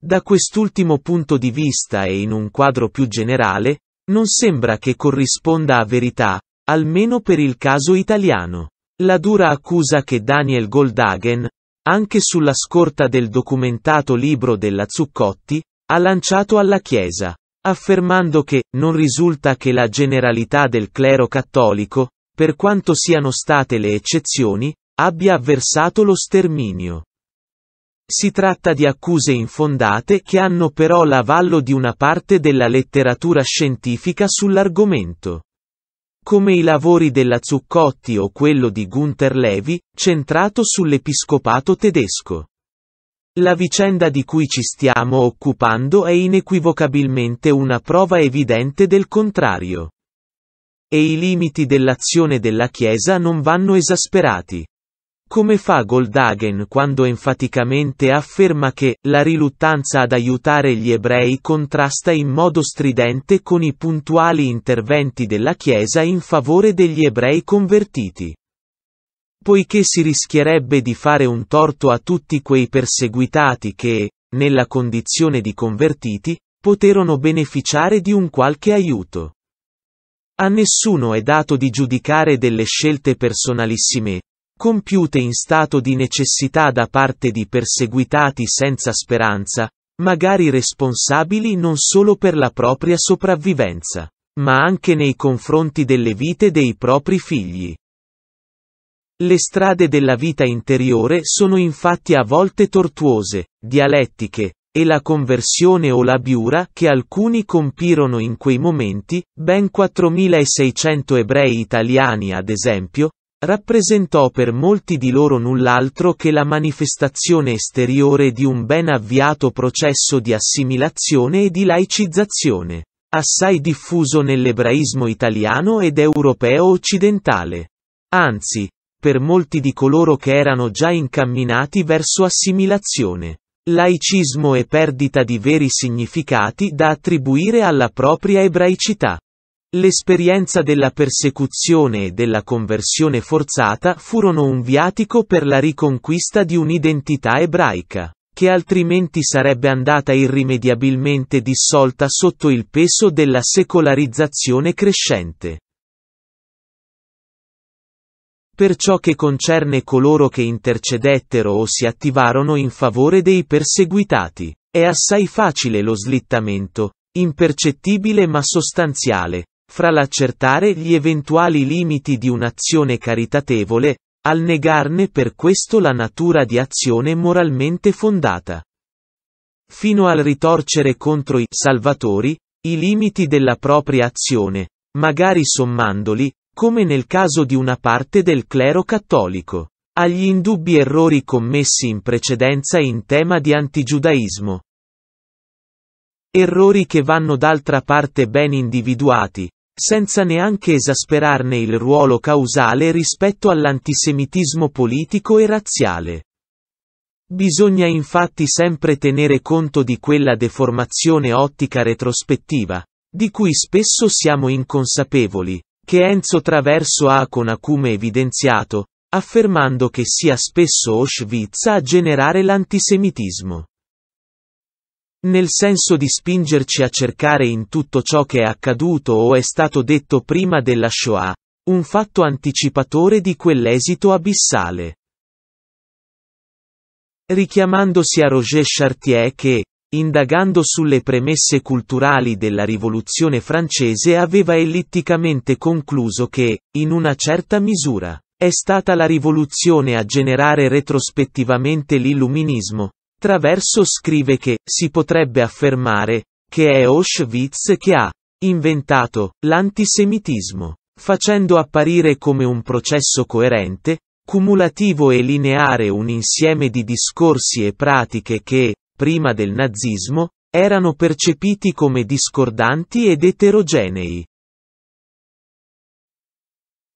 Speaker 1: Da quest'ultimo punto di vista e in un quadro più generale, non sembra che corrisponda a verità, almeno per il caso italiano. La dura accusa che Daniel Goldhagen, anche sulla scorta del documentato libro della Zuccotti, ha lanciato alla Chiesa, affermando che non risulta che la generalità del clero cattolico per quanto siano state le eccezioni, abbia avversato lo sterminio. Si tratta di accuse infondate che hanno però l'avallo di una parte della letteratura scientifica sull'argomento. Come i lavori della Zuccotti o quello di Gunther Levi, centrato sull'episcopato tedesco. La vicenda di cui ci stiamo occupando è inequivocabilmente una prova evidente del contrario. E i limiti dell'azione della Chiesa non vanno esasperati. Come fa Goldhagen quando enfaticamente afferma che la riluttanza ad aiutare gli ebrei contrasta in modo stridente con i puntuali interventi della Chiesa in favore degli ebrei convertiti. Poiché si rischierebbe di fare un torto a tutti quei perseguitati che, nella condizione di convertiti, poterono beneficiare di un qualche aiuto. A nessuno è dato di giudicare delle scelte personalissime, compiute in stato di necessità da parte di perseguitati senza speranza, magari responsabili non solo per la propria sopravvivenza, ma anche nei confronti delle vite dei propri figli. Le strade della vita interiore sono infatti a volte tortuose, dialettiche, e la conversione o la biura che alcuni compirono in quei momenti, ben 4600 ebrei italiani ad esempio, rappresentò per molti di loro null'altro che la manifestazione esteriore di un ben avviato processo di assimilazione e di laicizzazione, assai diffuso nell'ebraismo italiano ed europeo occidentale. Anzi, per molti di coloro che erano già incamminati verso assimilazione. Laicismo e perdita di veri significati da attribuire alla propria ebraicità. L'esperienza della persecuzione e della conversione forzata furono un viatico per la riconquista di un'identità ebraica, che altrimenti sarebbe andata irrimediabilmente dissolta sotto il peso della secolarizzazione crescente per ciò che concerne coloro che intercedettero o si attivarono in favore dei perseguitati. È assai facile lo slittamento, impercettibile ma sostanziale, fra l'accertare gli eventuali limiti di un'azione caritatevole, al negarne per questo la natura di azione moralmente fondata. Fino al ritorcere contro i salvatori, i limiti della propria azione, magari sommandoli, come nel caso di una parte del clero cattolico. Agli indubbi errori commessi in precedenza in tema di antigiudaismo. Errori che vanno d'altra parte ben individuati, senza neanche esasperarne il ruolo causale rispetto all'antisemitismo politico e razziale. Bisogna infatti sempre tenere conto di quella deformazione ottica retrospettiva, di cui spesso siamo inconsapevoli, che Enzo Traverso ha con acume evidenziato, affermando che sia spesso Auschwitz a generare l'antisemitismo. Nel senso di spingerci a cercare in tutto ciò che è accaduto o è stato detto prima della Shoah, un fatto anticipatore di quell'esito abissale. Richiamandosi a Roger Chartier che, Indagando sulle premesse culturali della Rivoluzione francese aveva ellitticamente concluso che, in una certa misura, è stata la rivoluzione a generare retrospettivamente l'illuminismo. Traverso scrive che, si potrebbe affermare, che è Auschwitz che ha inventato l'antisemitismo, facendo apparire come un processo coerente, cumulativo e lineare un insieme di discorsi e pratiche che, prima del nazismo, erano percepiti come discordanti ed eterogenei.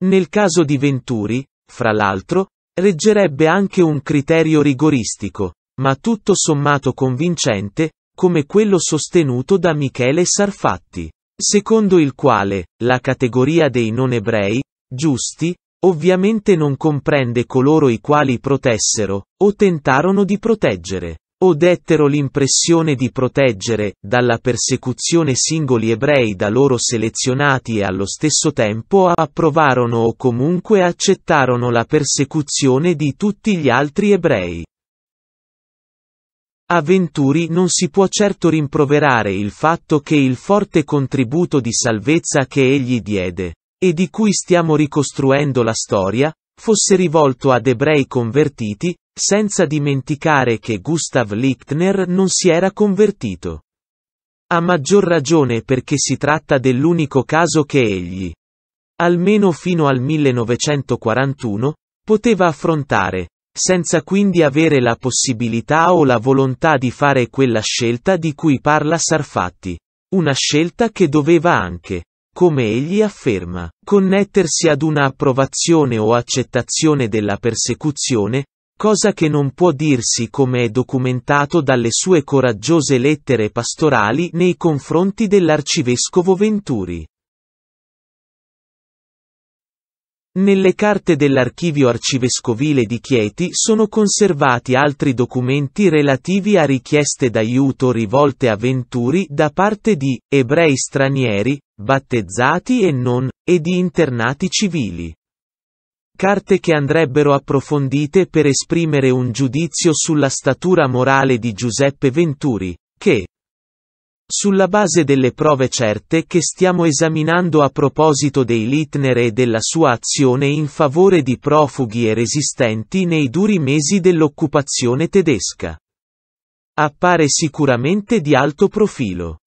Speaker 1: Nel caso di Venturi, fra l'altro, reggerebbe anche un criterio rigoristico, ma tutto sommato convincente, come quello sostenuto da Michele Sarfatti, secondo il quale, la categoria dei non ebrei, giusti, ovviamente non comprende coloro i quali protessero, o tentarono di proteggere o dettero l'impressione di proteggere, dalla persecuzione singoli ebrei da loro selezionati e allo stesso tempo approvarono o comunque accettarono la persecuzione di tutti gli altri ebrei. A Venturi non si può certo rimproverare il fatto che il forte contributo di salvezza che egli diede, e di cui stiamo ricostruendo la storia, fosse rivolto ad ebrei convertiti, senza dimenticare che Gustav Lichtner non si era convertito. A maggior ragione perché si tratta dell'unico caso che egli, almeno fino al 1941, poteva affrontare, senza quindi avere la possibilità o la volontà di fare quella scelta di cui parla Sarfatti, una scelta che doveva anche, come egli afferma, connettersi ad una approvazione o accettazione della persecuzione, cosa che non può dirsi come è documentato dalle sue coraggiose lettere pastorali nei confronti dell'arcivescovo Venturi. Nelle carte dell'archivio arcivescovile di Chieti sono conservati altri documenti relativi a richieste d'aiuto rivolte a Venturi da parte di ebrei stranieri, battezzati e non, e di internati civili. Carte che andrebbero approfondite per esprimere un giudizio sulla statura morale di Giuseppe Venturi, che, sulla base delle prove certe che stiamo esaminando a proposito dei Littner e della sua azione in favore di profughi e resistenti nei duri mesi dell'occupazione tedesca. Appare sicuramente di alto profilo.